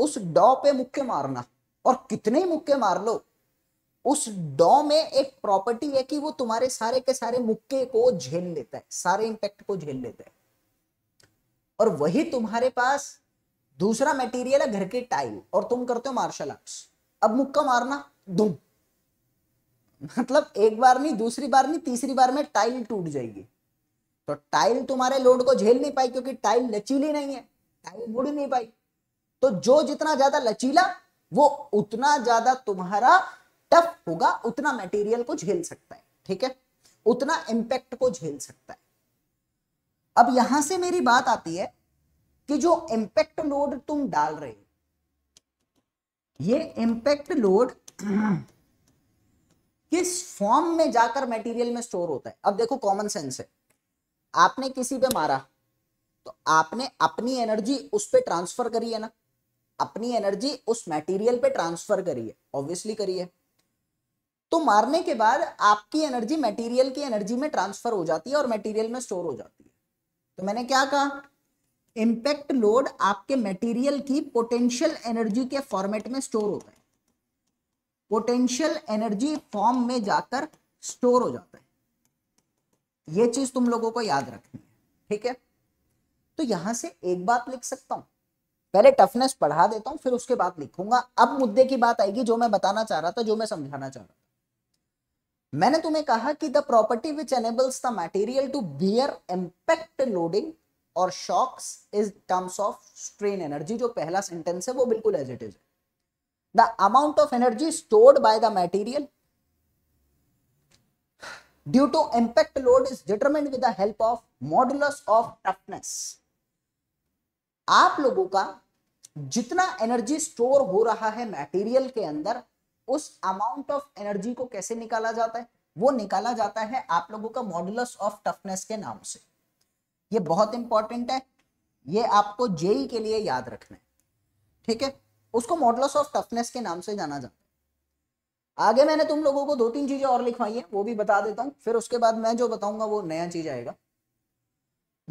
उस डॉ पे मुक्के मारना और कितने मुक्के मार लो उस डॉ में एक प्रॉपर्टी है कि वो तुम्हारे सारे के सारे मुक्के को झेल लेता है सारे इंपैक्ट को झेल लेता है और वही तुम्हारे पास दूसरा मटेरियल है घर की टाइल और तुम करते हो मार्शल आर्ट्स अब मुक्का मारना धूम मतलब एक बार नहीं दूसरी बार नहीं तीसरी बार में टाइल टूट जाएगी तो टाइल तुम्हारे लोड को झेल नहीं पाई क्योंकि टाइल लचीली नहीं है टाइल मुड़ नहीं पाई तो जो जितना ज्यादा लचीला वो उतना ज्यादा तुम्हारा टफ होगा उतना मटेरियल को झेल सकता है ठीक है उतना इंपैक्ट को झेल सकता है अब यहां से मेरी बात आती है कि जो इंपैक्ट लोड तुम डाल रहे हो ये इंपैक्ट लोड किस फॉर्म में जाकर मटेरियल में स्टोर होता है अब देखो कॉमन सेंस है आपने किसी पे मारा तो आपने अपनी एनर्जी उस पर ट्रांसफर करी है ना अपनी एनर्जी उस मटेरियल पे ट्रांसफर करी है ऑब्वियसली करी है तो मारने के बाद आपकी एनर्जी मेटीरियल की एनर्जी में ट्रांसफर हो जाती है और मेटीरियल में स्टोर हो जाती है तो मैंने क्या कहा इम्पैक्ट लोड आपके मेटीरियल की पोटेंशियल एनर्जी के फॉर्मेट में स्टोर होता है पोटेंशियल एनर्जी फॉर्म में जाकर स्टोर हो जाता है ये चीज तुम लोगों को याद रखनी है ठीक है तो यहां से एक बात लिख सकता हूं पहले टफनेस पढ़ा देता हूं फिर उसके बाद लिखूंगा अब मुद्दे की बात आएगी जो मैं बताना चाह रहा था जो मैं समझाना चाह रहा था मैंने तुम्हें कहा कि the property which enables the material to bear impact loading और shocks is terms of strain energy जो पहला सेंटेंस है वो बिल्कुल as it is the amount of energy stored by the material due to impact load is determined with the help of modulus of toughness आप लोगों का जितना energy store हो रहा है मटेरियल के अंदर उस अमाउंट ऑफ एनर्जी को कैसे निकाला जाता है वो निकाला जाता है आप लोगों का मॉडुलस ऑफ टफनेस के नाम से ये बहुत इंपॉर्टेंट है ये आपको जेई e के लिए याद रखना है ठीक है उसको मॉडुलस ऑफ टफनेस के नाम से जाना जाता है आगे मैंने तुम लोगों को दो तीन चीजें और लिखवाई है वो भी बता देता हूं फिर उसके बाद मैं जो बताऊंगा वो नया चीज आएगा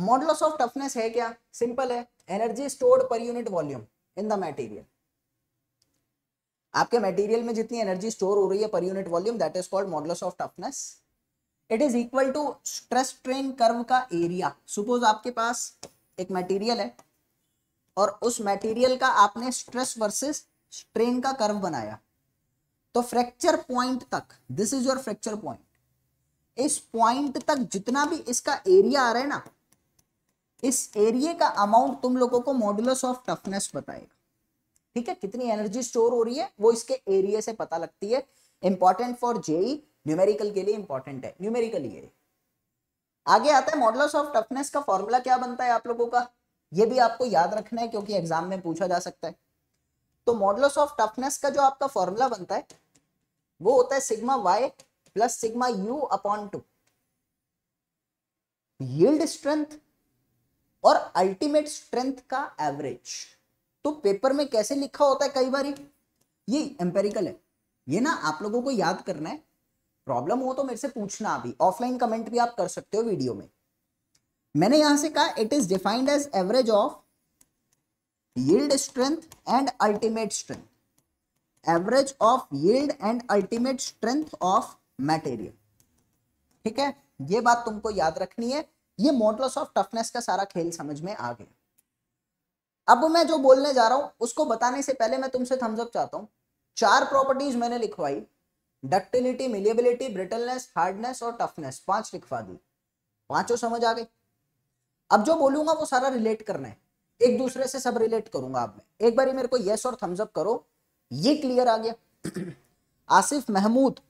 मॉडुलस ऑफ टफनेस है क्या सिंपल है energy stored per unit volume in the material आपके मटेरियल में जितनी एनर्जी स्टोर हो रही है per unit volume that is called model of toughness it is equal to stress train curve का एरिया सपोज आपके पास एक मटेरियल है और उस मटेरियल का आपने स्ट्रेस वर्सेस स्ट्रेन का कर्व बनाया तो फ्रैक्चर पॉइंट तक this is your fracture point इस पॉइंट तक जितना भी इसका एरिया आ रहा है ना इस एरिया का अमाउंट तुम लोगों को मॉडुलस ऑफ टफनेस बताएगा ठीक है कितनी एनर्जी स्टोर हो रही है वो इसके एरिया से पता लगती है इंपॉर्टेंट फॉर जेई न्यूमेरिकल के लिए इंपॉर्टेंट है न्यूमेरिकल ये आगे आता है मॉडल ऑफ टफनेस का फॉर्मूला क्या बनता है आप लोगों का ये भी आपको याद रखना है क्योंकि एग्जाम में पूछा जा सकता है तो मॉडल्स ऑफ टफनेस का जो आपका फॉर्मूला बनता है वो होता है sigma Y plus sigma U upon two yield strength और अल्टीमेट स्ट्रेंथ का एवरेज तो पेपर में कैसे लिखा होता है कई बार ये एम्पेरिकल है ये ना आप लोगों को याद करना है प्रॉब्लम हो तो मेरे से पूछना अभी ऑफलाइन कमेंट भी आप कर सकते हो वीडियो में मैंने यहां से कहा it is defined as average of yield strength and ultimate strength average of yield and ultimate strength of ठीक है ये बात तुमको याद रखनी है ये मॉडल्स ऑफ टफनेस का सारा खेल समझ में आ गया अब मैं जो बोलने जा रहा हूँ उसको बताने से पहले मैं तुमसे थम्सअप चाहता हूँ चार प्रॉपर्टीज मैंने लिखवाई डक्टिलिटी मिलियबिलिटी ब्रिटलनेस हार्डनेस और टफनेस पांच लिखवा दी पांचों समझ आ गई अब जो बोलूंगा वो सारा रिलेट करना है एक दूसरे से सब रिलेट करूंगा आप में एक बार मेरे को यस और थम्सअप करो ये क्लियर आ गया आसिफ महमूद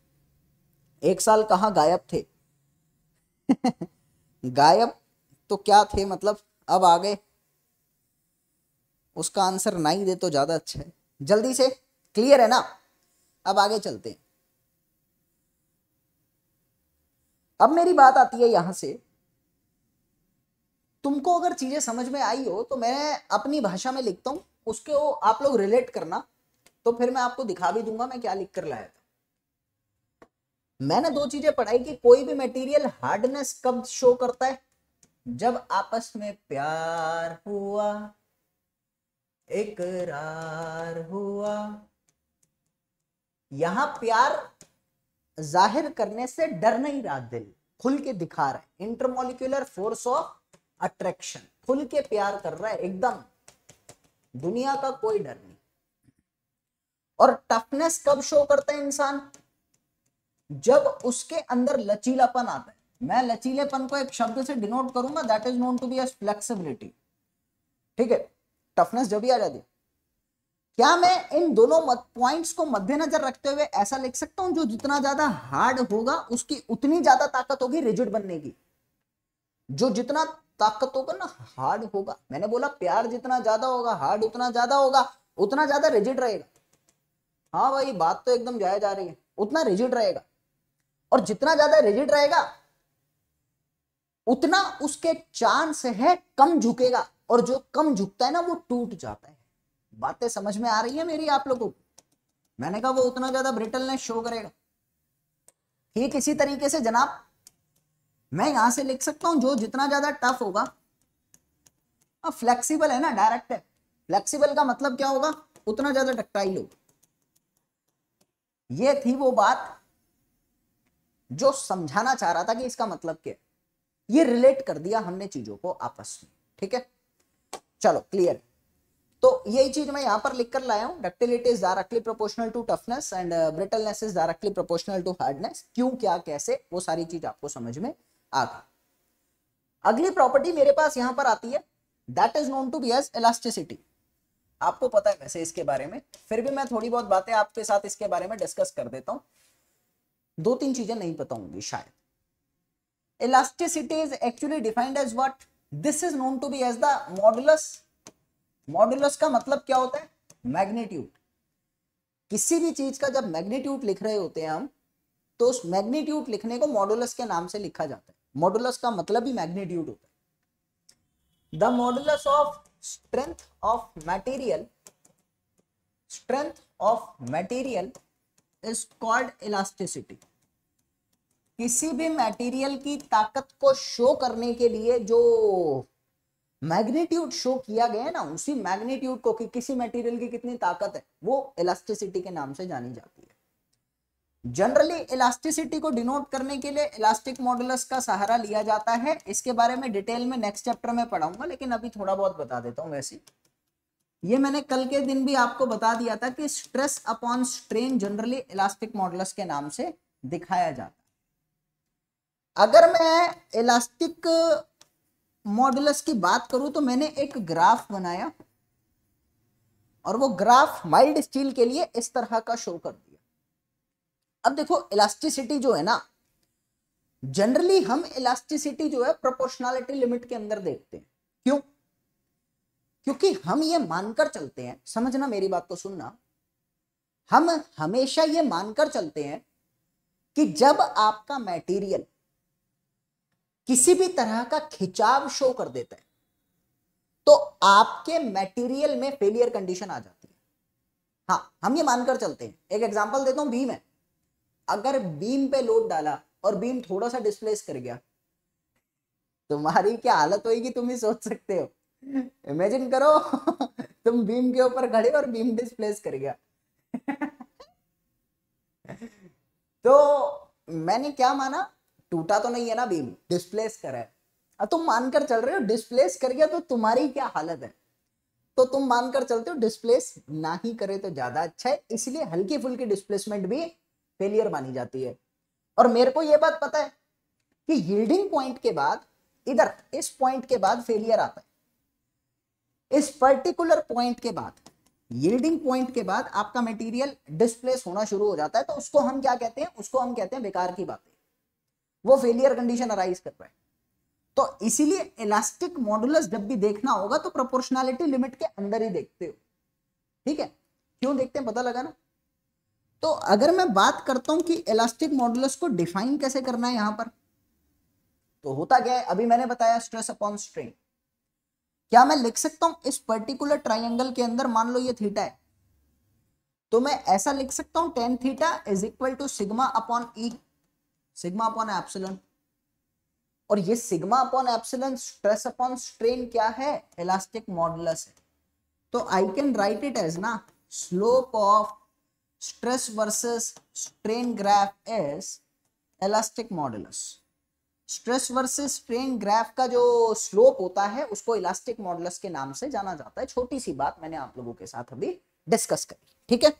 एक साल कहा गायब थे गायब तो क्या थे मतलब अब आ गए उसका आंसर ना ही दे तो ज़्यादा अच्छा है जल्दी से क्लियर है ना अब आगे चलते हैं अब मेरी बात आती है यहां से तुमको अगर चीज़ें समझ में आई हो तो मैं अपनी भाषा में लिखता हूं उसके वो आप लोग रिलेट करना तो फिर मैं आपको दिखा भी दूंगा मैं क्या लिख कर लाया था मैंने दो चीज़ें पढ़ाई कि कोई भी मटेरियल हार्डनेस कब शो करता है जब आपस में प्यार हुआ इकरार हुआ यहां प्यार जाहिर करने से डर नहीं रहा दिल खुल के दिखा रहा है इंटरमोलिकुलर फोर्स ऑफ अट्रैक्शन खुल के प्यार कर रहा है एकदम दुनिया का कोई डर नहीं और टफनेस कब शो करता है इंसान जब उसके अंदर लचीलापन आता है मैं लचीलेपन को एक शब्द से डिनोट करूंगा that is known to be as flexibility ठीक है टफनेस जब भी आ जाती है क्या मैं इन दोनों पॉइंट्स को मद्देनजर रखते हुए ऐसा लिख सकता हूं जो जितना ज्यादा हार्ड होगा उसकी उतनी ज्यादा ताकत होगी रिजिड बनने की जो जितना ताकत होगा ना हार्ड होगा मैंने बोला प्यार जितना ज्यादा होगा हार्ड उतना ज्यादा होगा उतना ज्यादा रिजिड रहेगा हाँ भाई बात तो एकदम जाया जा रही है उतना रिजिड रहेगा और जितना ज्यादा रिजिड रहेगा उतना उसके चांस है कम झुकेगा और जो कम झुकता है ना वो टूट जाता है बातें समझ में आ रही है मेरी आप लोगों को मैंने कहा वो उतना ज्यादा ब्रिटलनेस शो करेगा ठीक इसी तरीके से जनाब मैं यहां से लिख सकता हूं जो जितना ज्यादा टफ होगा फ्लेक्सिबल है ना डायरेक्ट है फ्लेक्सिबल का मतलब क्या होगा उतना ज्यादा डक्टाइल होगा ये थी वो बात जो समझाना चाह रहा था कि इसका मतलब क्या ये रिलेट कर दिया हमने चीजों को आपस में ठीक है चलो क्लियर तो यही चीज मैं यहां पर लिख कर लाया हूं ductility is directly proportional to toughness and brittleness is directly proportional to hardness क्यों क्या कैसे वो सारी चीज आपको समझ में आ गई अगली प्रॉपर्टी मेरे पास यहां पर आती है that is known to be as elasticity आपको पता है वैसे इसके बारे में फिर भी मैं थोड़ी बहुत बातें आपके साथ इसके बारे में डिस्कस कर देता हूं दो तीन चीजें नहीं पता होंगी शायद elasticity is actually defined as what this is known to be as the modulus modulus का मतलब क्या होता है मैग्नीट्यूड किसी भी चीज का जब मैग्नीट्यूड लिख रहे होते हैं हम तो उस मैग्नीट्यूड लिखने को मॉडुलस के नाम से लिखा जाता है मॉडुलस का मतलब ही मैग्नीट्यूड होता है the modulus of strength of material strength of material is called elasticity किसी भी मटेरियल की ताकत को शो करने के लिए जो मैग्नीट्यूड शो किया गया है ना उसी मैग्नीट्यूड को कि किसी मटेरियल की कितनी ताकत है वो इलास्टिसिटी के नाम से जानी जाती है जनरली इलास्टिसिटी को डिनोट करने के लिए इलास्टिक मॉडुलस का सहारा लिया जाता है इसके बारे में डिटेल में नेक्स्ट चैप्टर में पढ़ाऊंगा लेकिन अभी थोड़ा बहुत बता देता हूँ वैसे ये मैंने कल के दिन भी आपको बता दिया था कि stress upon strain generally elastic models के नाम से दिखाया जाता है अगर मैं इलास्टिक मॉडुलस की बात करूं तो मैंने एक ग्राफ बनाया और वो ग्राफ माइल्ड स्टील के लिए इस तरह का शो कर दिया अब देखो इलास्टिसिटी जो है ना जनरली हम इलास्टिसिटी जो है प्रोपोर्शनलिटी लिमिट के अंदर देखते हैं क्यों क्योंकि हम ये मानकर चलते हैं समझना मेरी बात को सुनना हम हमेशा ये मानकर चलते हैं कि जब आपका मेटीरियल किसी भी तरह का खिंचाव शो कर देता है तो आपके मेटीरियल में फेलियर कंडीशन आ जाती है हाँ हम ये मानकर चलते हैं एक एग्जांपल देता हूं बीम है अगर बीम पे लोड डाला और बीम थोड़ा सा डिस्प्लेस कर गया तुम्हारी क्या हालत होगी तुम ही सोच सकते हो इमेजिन करो तुम बीम के ऊपर खड़े और बीम डिस्प्लेस कर गया तो मैंने क्या माना टूटा तो नहीं है ना बीम डिस्प्लेस करा है अब तुम मानकर चल रहे हो डिस्प्लेस कर गया तो तुम्हारी क्या हालत है तो तुम मानकर चलते हो डिस्प्लेस ना ही करे तो ज्यादा अच्छा है इसलिए हल्की फुल्की डिस्प्लेसमेंट भी फेलियर मानी जाती है और मेरे को यह बात पता है कि यील्डिंग पॉइंट के बाद इधर इस पॉइंट के बाद फेलियर आता है इस पर्टिकुलर पॉइंट के बाद यील्डिंग पॉइंट के बाद आपका मटेरियल डिस्प्लेस होना शुरू हो जाता है तो उसको हम क्या कहते हैं उसको हम कहते हैं बेकार की बातें वो फेलियर कंडीशन अराइज कर रहा है तो इसीलिए इलास्टिक मॉडुलस जब भी देखना होगा तो प्रोपोर्शनैलिटी लिमिट के अंदर ही देखते हो ठीक है क्यों देखते हैं पता लगा ना तो अगर मैं बात करता हूं कि इलास्टिक मॉडुलस को डिफाइन कैसे करना है यहां पर तो होता क्या है अभी मैंने बताया स्ट्रेस अपॉन स्ट्रेन क्या मैं लिख सकता हूं इस पर्टिकुलर ट्राइंगल के अंदर मान लो ये थीटा है तो मैं ऐसा लिख सकता हूं tan theta is equal to sigma upon E sigma upon epsilon और ये sigma upon epsilon stress upon strain क्या है इलास्टिक मॉडुलस है तो I can write it as ना slope of stress versus strain graph as elastic modulus stress versus strain graph का जो slope होता है उसको इलास्टिक modulus के नाम से जाना जाता है छोटी सी बात मैंने आप लोगों के साथ अभी डिस्कस करी ठीक है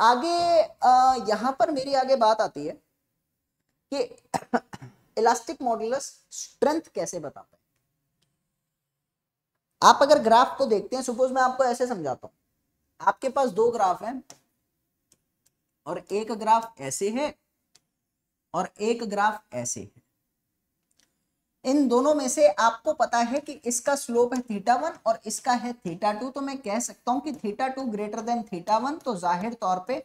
आगे आ, यहां पर मेरी आगे बात आती है कि इलास्टिक मॉडुलस स्ट्रेंथ कैसे बताता है आप अगर ग्राफ को देखते हैं सपोज मैं आपको ऐसे समझाता हूं आपके पास दो ग्राफ हैं और एक ग्राफ ऐसे है और एक ग्राफ ऐसे है इन दोनों में से आपको पता है कि इसका स्लोप है थीटा वन और इसका है थीटा टू तो मैं कह सकता हूं कि theta two greater than theta one तो जाहिर तौर पे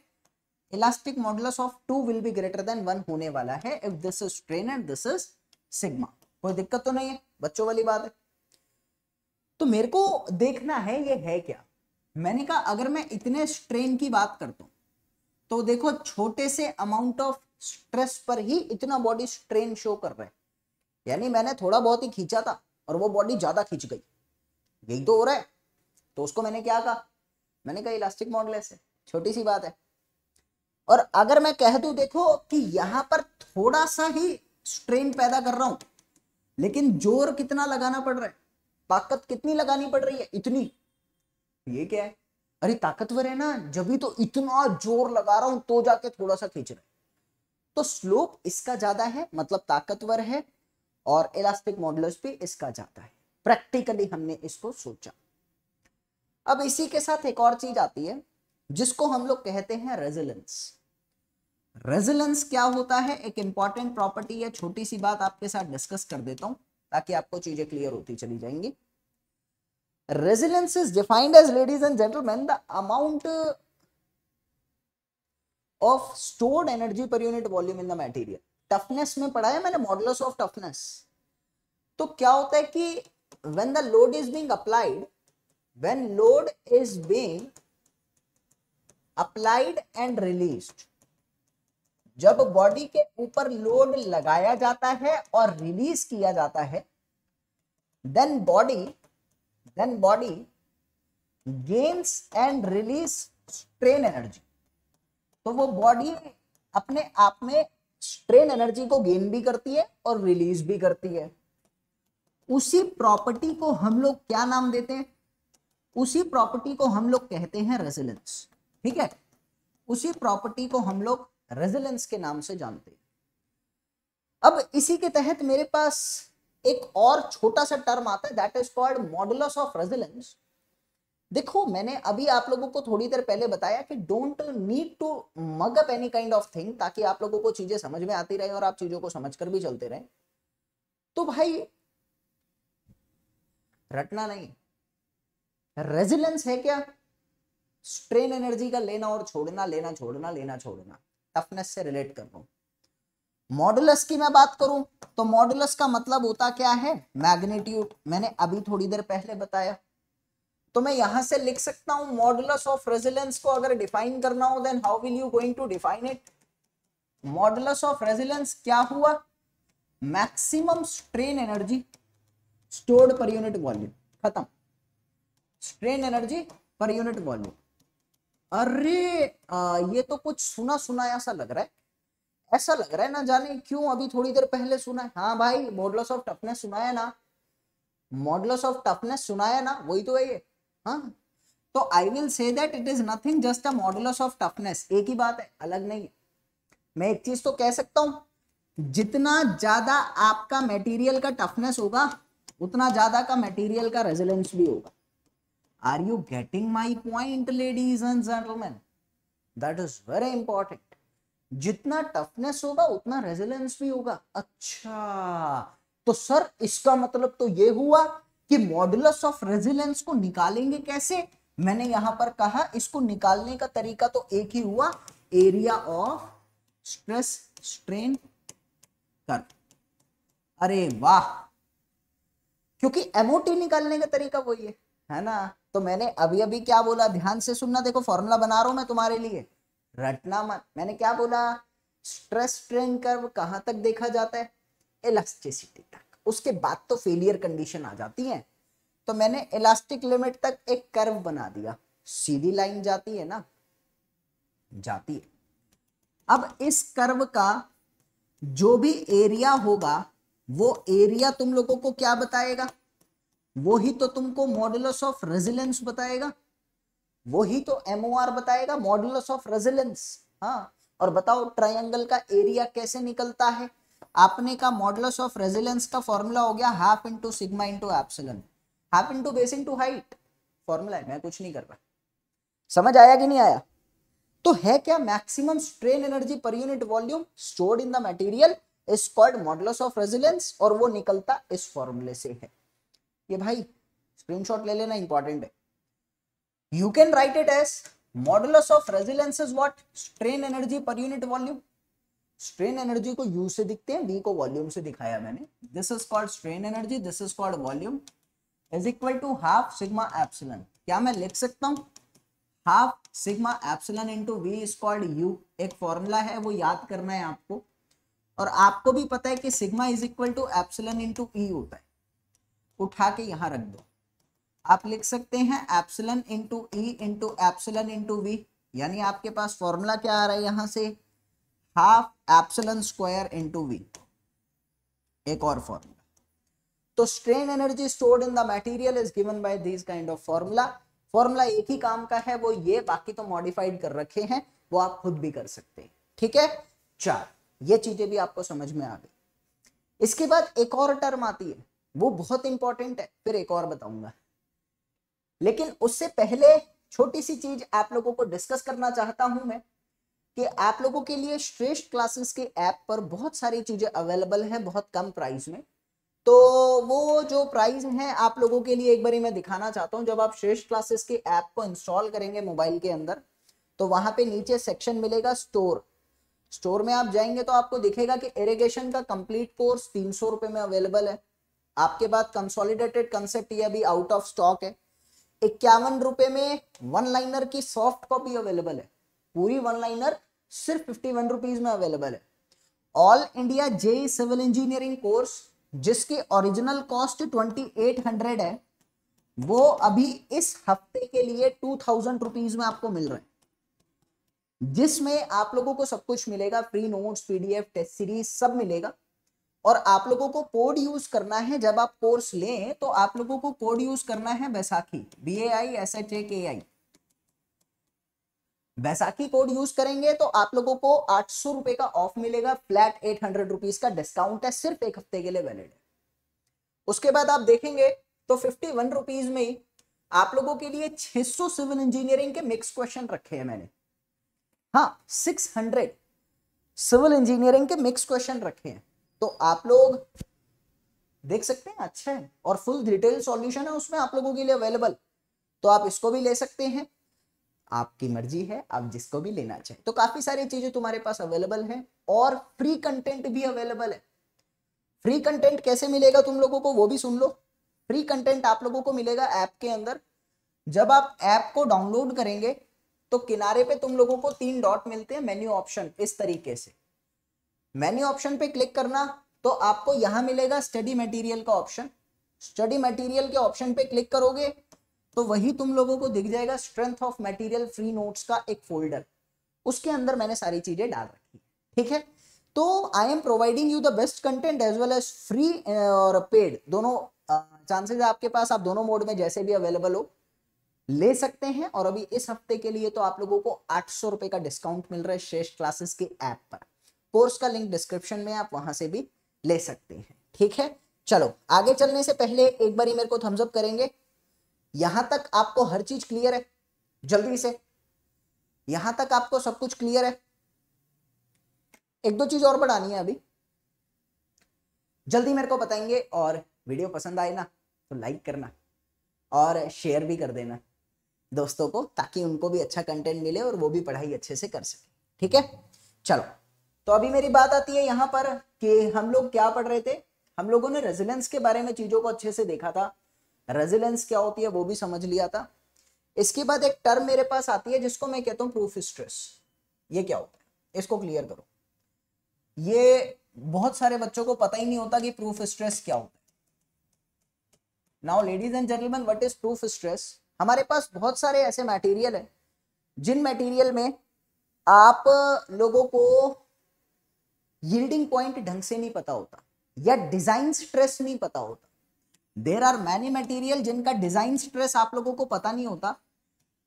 elastic modulus of two will be greater than one होने वाला है if this is strain and this is sigma कोई दिक्कत तो नहीं है बच्चों वाली बात है तो मेरे को देखना है ये है क्या मैंने कहा अगर मैं इतने स्ट्रेन की बात करता हूं तो देखो छोटे से अमाउंट ऑफ स्ट्रेस पर ही इतना बॉडी स्ट्रेन शो कर रहा है यानी मैंने थोड़ा बहुत ही खींचा था और वो बॉडी ज्यादा खींच गई यही तो हो रहा है तो उसको मैंने क्या कहा मैंने कहा इलास्टिक मॉडल है छोटी सी बात है और अगर मैं कह दू देखो कि यहां पर थोड़ा सा ही स्ट्रेन पैदा कर रहा हूं लेकिन जोर कितना लगाना पड़ रहा है ताकत कितनी लगानी पड़ रही है इतनी ये क्या है अरे ताकतवर है ना जब भी तो इतना जोर लगा रहा हूं तो जाके थोड़ा सा खींच रहा है तो स्लोप इसका ज्यादा है मतलब ताकतवर है और इलास्टिक मॉडल्स भी इसका ज्यादा है प्रैक्टिकली हमने इसको सोचा अब इसी के साथ एक और चीज आती है जिसको हम लोग कहते हैं रेजिलेंस रेजिलेंस क्या होता है एक इंपॉर्टेंट प्रॉपर्टी या छोटी सी बात आपके साथ डिस्कस कर देता हूं ताकि आपको चीजें क्लियर होती चली जाएंगी resilience is defined as ladies and gentleman the amount of stored energy per unit volume in the material toughness में पढ़ा है मैंने मॉडल्स ऑफ टफनेस तो क्या होता है कि when the load is being applied when load is being applied and released जब बॉडी के ऊपर लोड लगाया जाता है और रिलीज किया जाता है then body then body gains and release strain energy तो वो बॉडी अपने आप में स्ट्रेन एनर्जी को गेन भी करती है और रिलीज भी करती है उसी प्रॉपर्टी को हम लोग क्या नाम देते हैं उसी प्रॉपर्टी को हम लोग कहते हैं रेजिलेंस ठीक है उसी प्रॉपर्टी को हम लोग रेजिलेंस के नाम से जानते हैं अब इसी के तहत मेरे पास एक और छोटा सा टर्म आता है that is called modulus of resilience देखो मैंने अभी आप लोगों को थोड़ी देर पहले बताया कि don't need to mug up any kind of thing ताकि आप लोगों को चीजें समझ में आती रहे और आप चीजों को समझ कर भी चलते रहे तो भाई रटना नहीं रेजिलेंस है क्या स्ट्रेन एनर्जी का लेना और छोड़ना लेना छोड़ना लेना छोड़ना टफनेस से रिलेट कर रहा मॉडुलस की मैं बात करूं तो मॉडुलस का मतलब होता क्या है मैग्नीट्यूड मैंने अभी थोड़ी देर पहले बताया तो मैं यहां से लिख सकता हूं मॉडुलस ऑफ रेजिलेंस को अगर डिफाइन करना हो then how will you going to define it modulus of resilience क्या हुआ maximum strain energy stored per unit volume खत्म strain energy per unit volume अरे आ, ये तो कुछ सुना सुना ऐसा लग रहा है ऐसा लग रहा है ना जाने क्यों अभी थोड़ी देर पहले सुना है हाँ भाई मॉडल्स ऑफ टफनेस सुनाया ना मॉडल्स ऑफ टफनेस सुनाया ना वही तो है ये हाँ तो I will say that it is nothing just a models of toughness एक ही बात है अलग नहीं है मैं एक चीज तो कह सकता हूं जितना ज्यादा आपका मेटीरियल का टफनेस होगा उतना ज्यादा का मेटीरियल का रेजिलेंस भी होगा are you getting my point ladies and gentleman that is very important जितना टफनेस होगा उतना रेजिलेंस भी होगा अच्छा तो सर इसका मतलब तो ये हुआ कि मॉडुलस ऑफ रेजिलेंस को निकालेंगे कैसे मैंने यहां पर कहा इसको निकालने का तरीका तो एक ही हुआ एरिया ऑफ स्ट्रेस स्ट्रेन कर अरे वाह क्योंकि एमओटी निकालने का तरीका वही है है ना तो मैंने अभी अभी क्या बोला ध्यान से सुनना देखो फॉर्मूला बना रहा हूं मैं तुम्हारे लिए रटना मत मैंने क्या बोला स्ट्रेस स्ट्रेन कर्व कहां तक देखा जाता है इलास्टिसिटी तक उसके बाद तो फेलियर कंडीशन आ जाती है तो मैंने इलास्टिक लिमिट तक एक कर्व बना दिया सीधी लाइन जाती है ना जाती है अब इस कर्व का जो भी एरिया होगा वो एरिया तुम लोगों को क्या बताएगा वो ही तो तुमको मॉडुलस ऑफ रेजिलेंस बताएगा वो ही तो एमओआर बताएगा मॉडुलस ऑफ रेजिलेंस हाँ और बताओ ट्रायंगल का एरिया कैसे निकलता है आपने का मॉडुलस ऑफ रेजिलेंस का फॉर्मूला हो गया half into sigma into epsilon half into base into height formula है मैं कुछ नहीं कर रहा समझ आया कि नहीं आया तो है क्या maximum strain energy per unit volume stored in the material is called modulus of resilience और वो निकलता इस फॉर्मूले से है ये भाई स्क्रीनशॉट ले लेना इंपॉर्टेंट है you can write it as modulus of resilience is what strain energy per unit volume strain energy को यू से दिखते हैं वी को वॉल्यूम से दिखाया मैंने this is called strain energy this is called volume is equal to half sigma epsilon क्या मैं लिख सकता हूं half sigma epsilon into V is called U एक फॉर्मूला है वो याद करना है आपको और आपको भी पता है कि sigma is equal to epsilon into E होता है उठा के यहाँ रख दो आप लिख सकते हैं epsilon into E into epsilon into V यानी आपके पास फॉर्मूला क्या आ रहा है यहां से half epsilon square into V एक और फॉर्मूला तो strain energy stored in the material is given by this kind of formula formula एक ही काम का है वो ये बाकी तो मॉडिफाइड कर रखे हैं वो आप खुद भी कर सकते हैं ठीक है चार ये चीजें भी आपको समझ में आ गई इसके बाद एक और टर्म आती है वो बहुत इंपॉर्टेंट है फिर एक और बताऊंगा लेकिन उससे पहले छोटी सी चीज आप लोगों को डिस्कस करना चाहता हूं मैं कि आप लोगों के लिए श्रेष्ठ क्लासेस के ऐप पर बहुत सारी चीजें अवेलेबल हैं बहुत कम प्राइस में तो वो जो प्राइस है आप लोगों के लिए एक बार मैं दिखाना चाहता हूं जब आप श्रेष्ठ क्लासेस के ऐप को इंस्टॉल करेंगे मोबाइल के अंदर तो वहां पे नीचे सेक्शन मिलेगा स्टोर स्टोर में आप जाएंगे तो आपको दिखेगा कि इरिगेशन का कंप्लीट कोर्स तीन सौ रुपए में अवेलेबल है आपके बाद कंसोलिडेटेड कंसेप्ट ये अभी आउट ऑफ स्टॉक है इक्यावन रुपए में वन लाइनर की सॉफ्ट कॉपी अवेलेबल है पूरी वन लाइनर सिर्फ फिफ्टी वन रुपीज में अवेलेबल है all India J civil engineering course जिसकी original cost twenty eight hundred है वो अभी इस हफ्ते के लिए टू थाउजेंड रुपीज में आपको मिल रहे हैं जिसमें आप लोगों को सब कुछ मिलेगा free notes PDF test series सब मिलेगा और आप लोगों को कोड यूज करना है जब आप कोर्स लें तो आप लोगों को कोड यूज करना है Baisakhi B A I S H A K I Baisakhi code use करेंगे तो आप लोगों को आठ सौ रुपए का ऑफ मिलेगा फ्लैट एट हंड्रेड रुपीज का डिस्काउंट है सिर्फ एक हफ्ते के लिए वैलिड है उसके बाद आप देखेंगे तो फिफ्टी वन रुपीज में आप लोगों के लिए छह सौ सिविल इंजीनियरिंग के मिक्स क्वेश्चन रखे हैं मैंने हाँ हंड्रेड सिविल इंजीनियरिंग के मिक्स क्वेश्चन रखे हैं तो आप लोग देख सकते हैं अच्छा है और फुल डिटेल सॉल्यूशन है उसमें आप लोगों के लिए अवेलेबल तो आप इसको भी ले सकते हैं आपकी मर्जी है आप जिसको भी लेना चाहे तो काफी सारी चीजें तुम्हारे पास अवेलेबल है और फ्री कंटेंट भी अवेलेबल है फ्री कंटेंट कैसे मिलेगा तुम लोगों को वो भी सुन लो फ्री कंटेंट आप लोगों को मिलेगा ऐप के अंदर जब आप ऐप को डाउनलोड करेंगे तो किनारे पे तुम लोगों को तीन डॉट मिलते हैं मेन्यू ऑप्शन इस तरीके से मेन्यू ऑप्शन पे क्लिक करना तो आपको यहां मिलेगा स्टडी मटेरियल का ऑप्शन स्टडी मटेरियल के ऑप्शन पे क्लिक करोगे तो वही तुम लोगों को दिख जाएगा strength of material free notes का एक फोल्डर उसके अंदर मैंने सारी चीजें डाल रखी ठीक है तो I am providing you the best content as well as free और पेड दोनों चांसेस uh, आपके पास आप दोनों मोड में जैसे भी अवेलेबल हो ले सकते हैं और अभी इस हफ्ते के लिए तो आप लोगों को आठ सौ रुपए का डिस्काउंट मिल रहा है श्रेष्ठ क्लासेस के ऐप पर कोर्स का लिंक डिस्क्रिप्शन में आप वहां से भी ले सकते हैं ठीक है चलो आगे चलने से पहले एक बार मेरे को थम्सअप करेंगे यहां तक आपको हर चीज क्लियर है जल्दी से यहां तक आपको सब कुछ क्लियर है एक दो चीज और बढ़ानी है अभी जल्दी मेरे को बताएंगे और वीडियो पसंद आए ना तो लाइक करना और शेयर भी कर देना दोस्तों को ताकि उनको भी अच्छा कंटेंट मिले और वो भी पढ़ाई अच्छे से कर सके ठीक है चलो तो अभी मेरी बात आती है यहाँ पर कि हम लोग क्या पढ़ रहे थे हम लोगों ने रेजिलेंस के बारे में चीजों को अच्छे से देखा था रेजिलेंस क्या होती है वो भी समझ लिया था इसके बाद एक टर्म मेरे पास आती है जिसको मैं कहता हूँ प्रूफ स्ट्रेस ये क्या होता है इसको क्लियर करो ये बहुत सारे बच्चों को पता ही नहीं होता कि प्रूफ स्ट्रेस क्या होता है now ladies and gentleman what is proof stress हमारे पास बहुत सारे ऐसे मटेरियल है जिन मटेरियल में आप लोगों को यील्डिंग पॉइंट ढंग से नहीं पता होता या डिजाइन स्ट्रेस नहीं पता होता देर आर मैनी मटीरियल जिनका डिजाइन स्ट्रेस आप लोगों को पता नहीं होता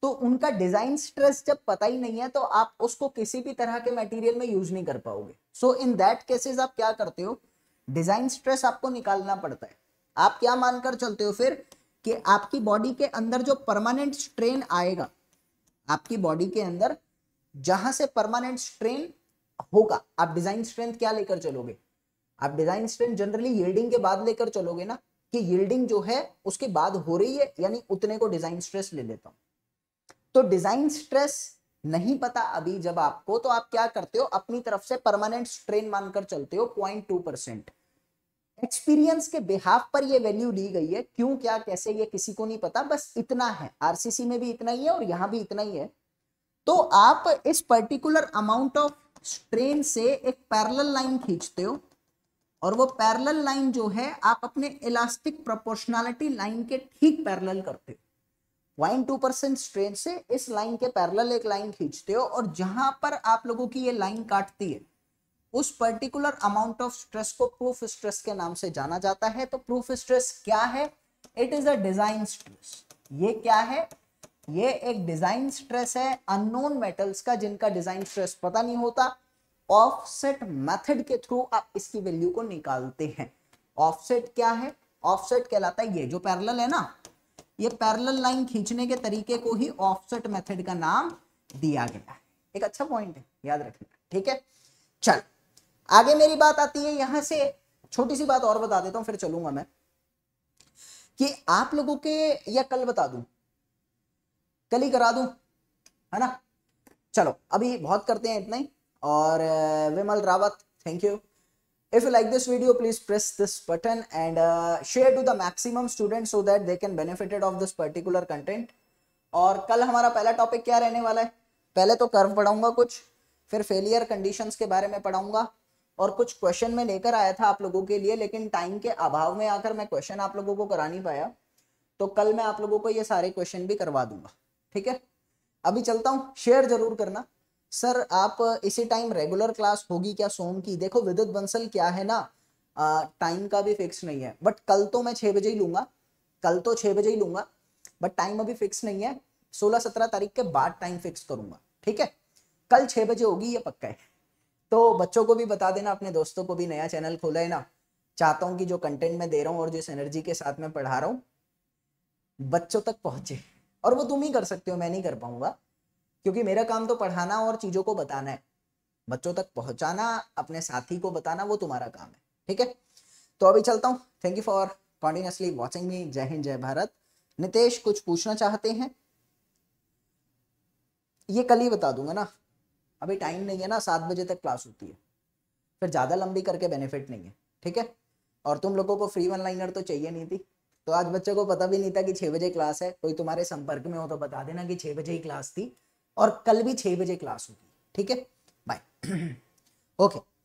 तो उनका डिजाइन स्ट्रेस जब पता ही नहीं है तो आप उसको किसी भी तरह के मटेरियल में यूज नहीं कर पाओगे सो इन दैट केसेस आप क्या करते हो डिजाइन स्ट्रेस आपको निकालना पड़ता है आप क्या मानकर चलते हो फिर कि आपकी बॉडी के अंदर जो परमानेंट स्ट्रेन आएगा आपकी बॉडी के अंदर जहां से परमानेंट स्ट्रेन होगा आप डिजाइन स्ट्रेंथ क्या लेकर चलोगे आप डिजाइन स्ट्रेंथ जनरली यील्डिंग के बाद लेकर चलोगे ना कि यील्डिंग जो है उसके बाद हो रही है यानी उतने को डिजाइन स्ट्रेस ले लेता हूं तो डिजाइन स्ट्रेस नहीं पता अभी जब आपको तो आप क्या करते हो अपनी तरफ से परमानेंट स्ट्रेन मानकर चलते हो पॉइंट टू परसेंट एक्सपीरियंस के बिहाफ पर ये वैल्यू ली गई है क्यों क्या कैसे ये किसी को नहीं पता बस इतना है आरसीसी में भी इतना ही है और यहां भी इतना ही है तो आप इस पर्टिकुलर अमाउंट ऑफ स्ट्रेन से एक पैरेलल लाइन खींचते हो और वो पैरेलल लाइन जो है आप अपने इलास्टिक प्रोपोर्शनलिटी लाइन के ठीक पैरेलल करते हो वाइन टू परसेंट स्ट्रेन से इस लाइन के पैरेलल एक लाइन खींचते हो और जहां पर आप लोगों की ये लाइन काटती है उस पर्टिकुलर अमाउंट ऑफ स्ट्रेस को प्रूफ स्ट्रेस के नाम से जाना जाता है तो प्रूफ स्ट्रेस क्या है it is a design stress ये क्या है ये एक डिजाइन स्ट्रेस है अननोन मेटल्स का जिनका डिजाइन स्ट्रेस पता नहीं होता ऑफसेट मेथड के थ्रू आप इसकी वैल्यू को निकालते हैं ऑफसेट क्या है ऑफसेट कहलाता है ये जो पैरेलल है ना ये पैरेलल लाइन खींचने के तरीके को ही ऑफसेट मेथड का नाम दिया गया है एक अच्छा पॉइंट है याद रखना ठीक है चल आगे मेरी बात आती है यहां से छोटी सी बात और बता देता हूं फिर चलूंगा मैं कि आप लोगों के या कल बता दूं कल ही करा दूं है ना चलो अभी बहुत करते हैं इतना ही और Vimal Rawat thank you if you like this video please press this button and share to the maximum student so that they can benefited of this particular content और कल हमारा पहला टॉपिक क्या रहने वाला है पहले तो कर्व पढ़ाऊंगा कुछ फिर फेलियर कंडीशंस के बारे में पढ़ाऊंगा और कुछ क्वेश्चन में लेकर आया था आप लोगों के लिए लेकिन टाइम के अभाव में आकर मैं क्वेश्चन आप लोगों को करा नहीं पाया तो कल मैं आप लोगों को ये सारे क्वेश्चन भी करवा दूंगा ठीक है अभी चलता हूँ शेयर जरूर करना सर आप इसी टाइम रेगुलर क्लास होगी क्या सोम की देखो विद्युत बंसल क्या है ना टाइम का भी फिक्स नहीं है बट कल तो मैं छः बजे ही लूंगा कल तो छः बजे ही लूंगा बट टाइम अभी फिक्स नहीं है सोलह सत्रह तारीख के बाद टाइम फिक्स करूंगा ठीक है कल छः बजे होगी ये पक्का है तो बच्चों को भी बता देना अपने दोस्तों को भी नया चैनल खोला है ना चाहता हूँ कि जो कंटेंट मैं दे रहा हूँ और जिस एनर्जी के साथ मैं पढ़ा रहा हूँ बच्चों तक पहुंचे और वो तुम ही कर सकते हो मैं नहीं कर पाऊंगा क्योंकि मेरा काम तो पढ़ाना और चीज़ों को बताना है बच्चों तक पहुंचाना अपने साथी को बताना वो तुम्हारा काम है ठीक है तो अभी चलता हूँ thank you for continuously watching me जय हिंद जय भारत नितेश कुछ पूछना चाहते हैं ये कल ही बता दूंगा ना अभी टाइम नहीं है ना सात बजे तक क्लास होती है फिर ज़्यादा लंबी करके बेनिफिट नहीं है ठीक है और तुम लोगों को फ्री वन लाइनर तो चाहिए नहीं थी तो आज बच्चों को पता भी नहीं था कि छह बजे क्लास है कोई तुम्हारे संपर्क में हो तो बता देना कि छह बजे ही क्लास थी और कल भी छह बजे क्लास होगी ठीक है बाय ओके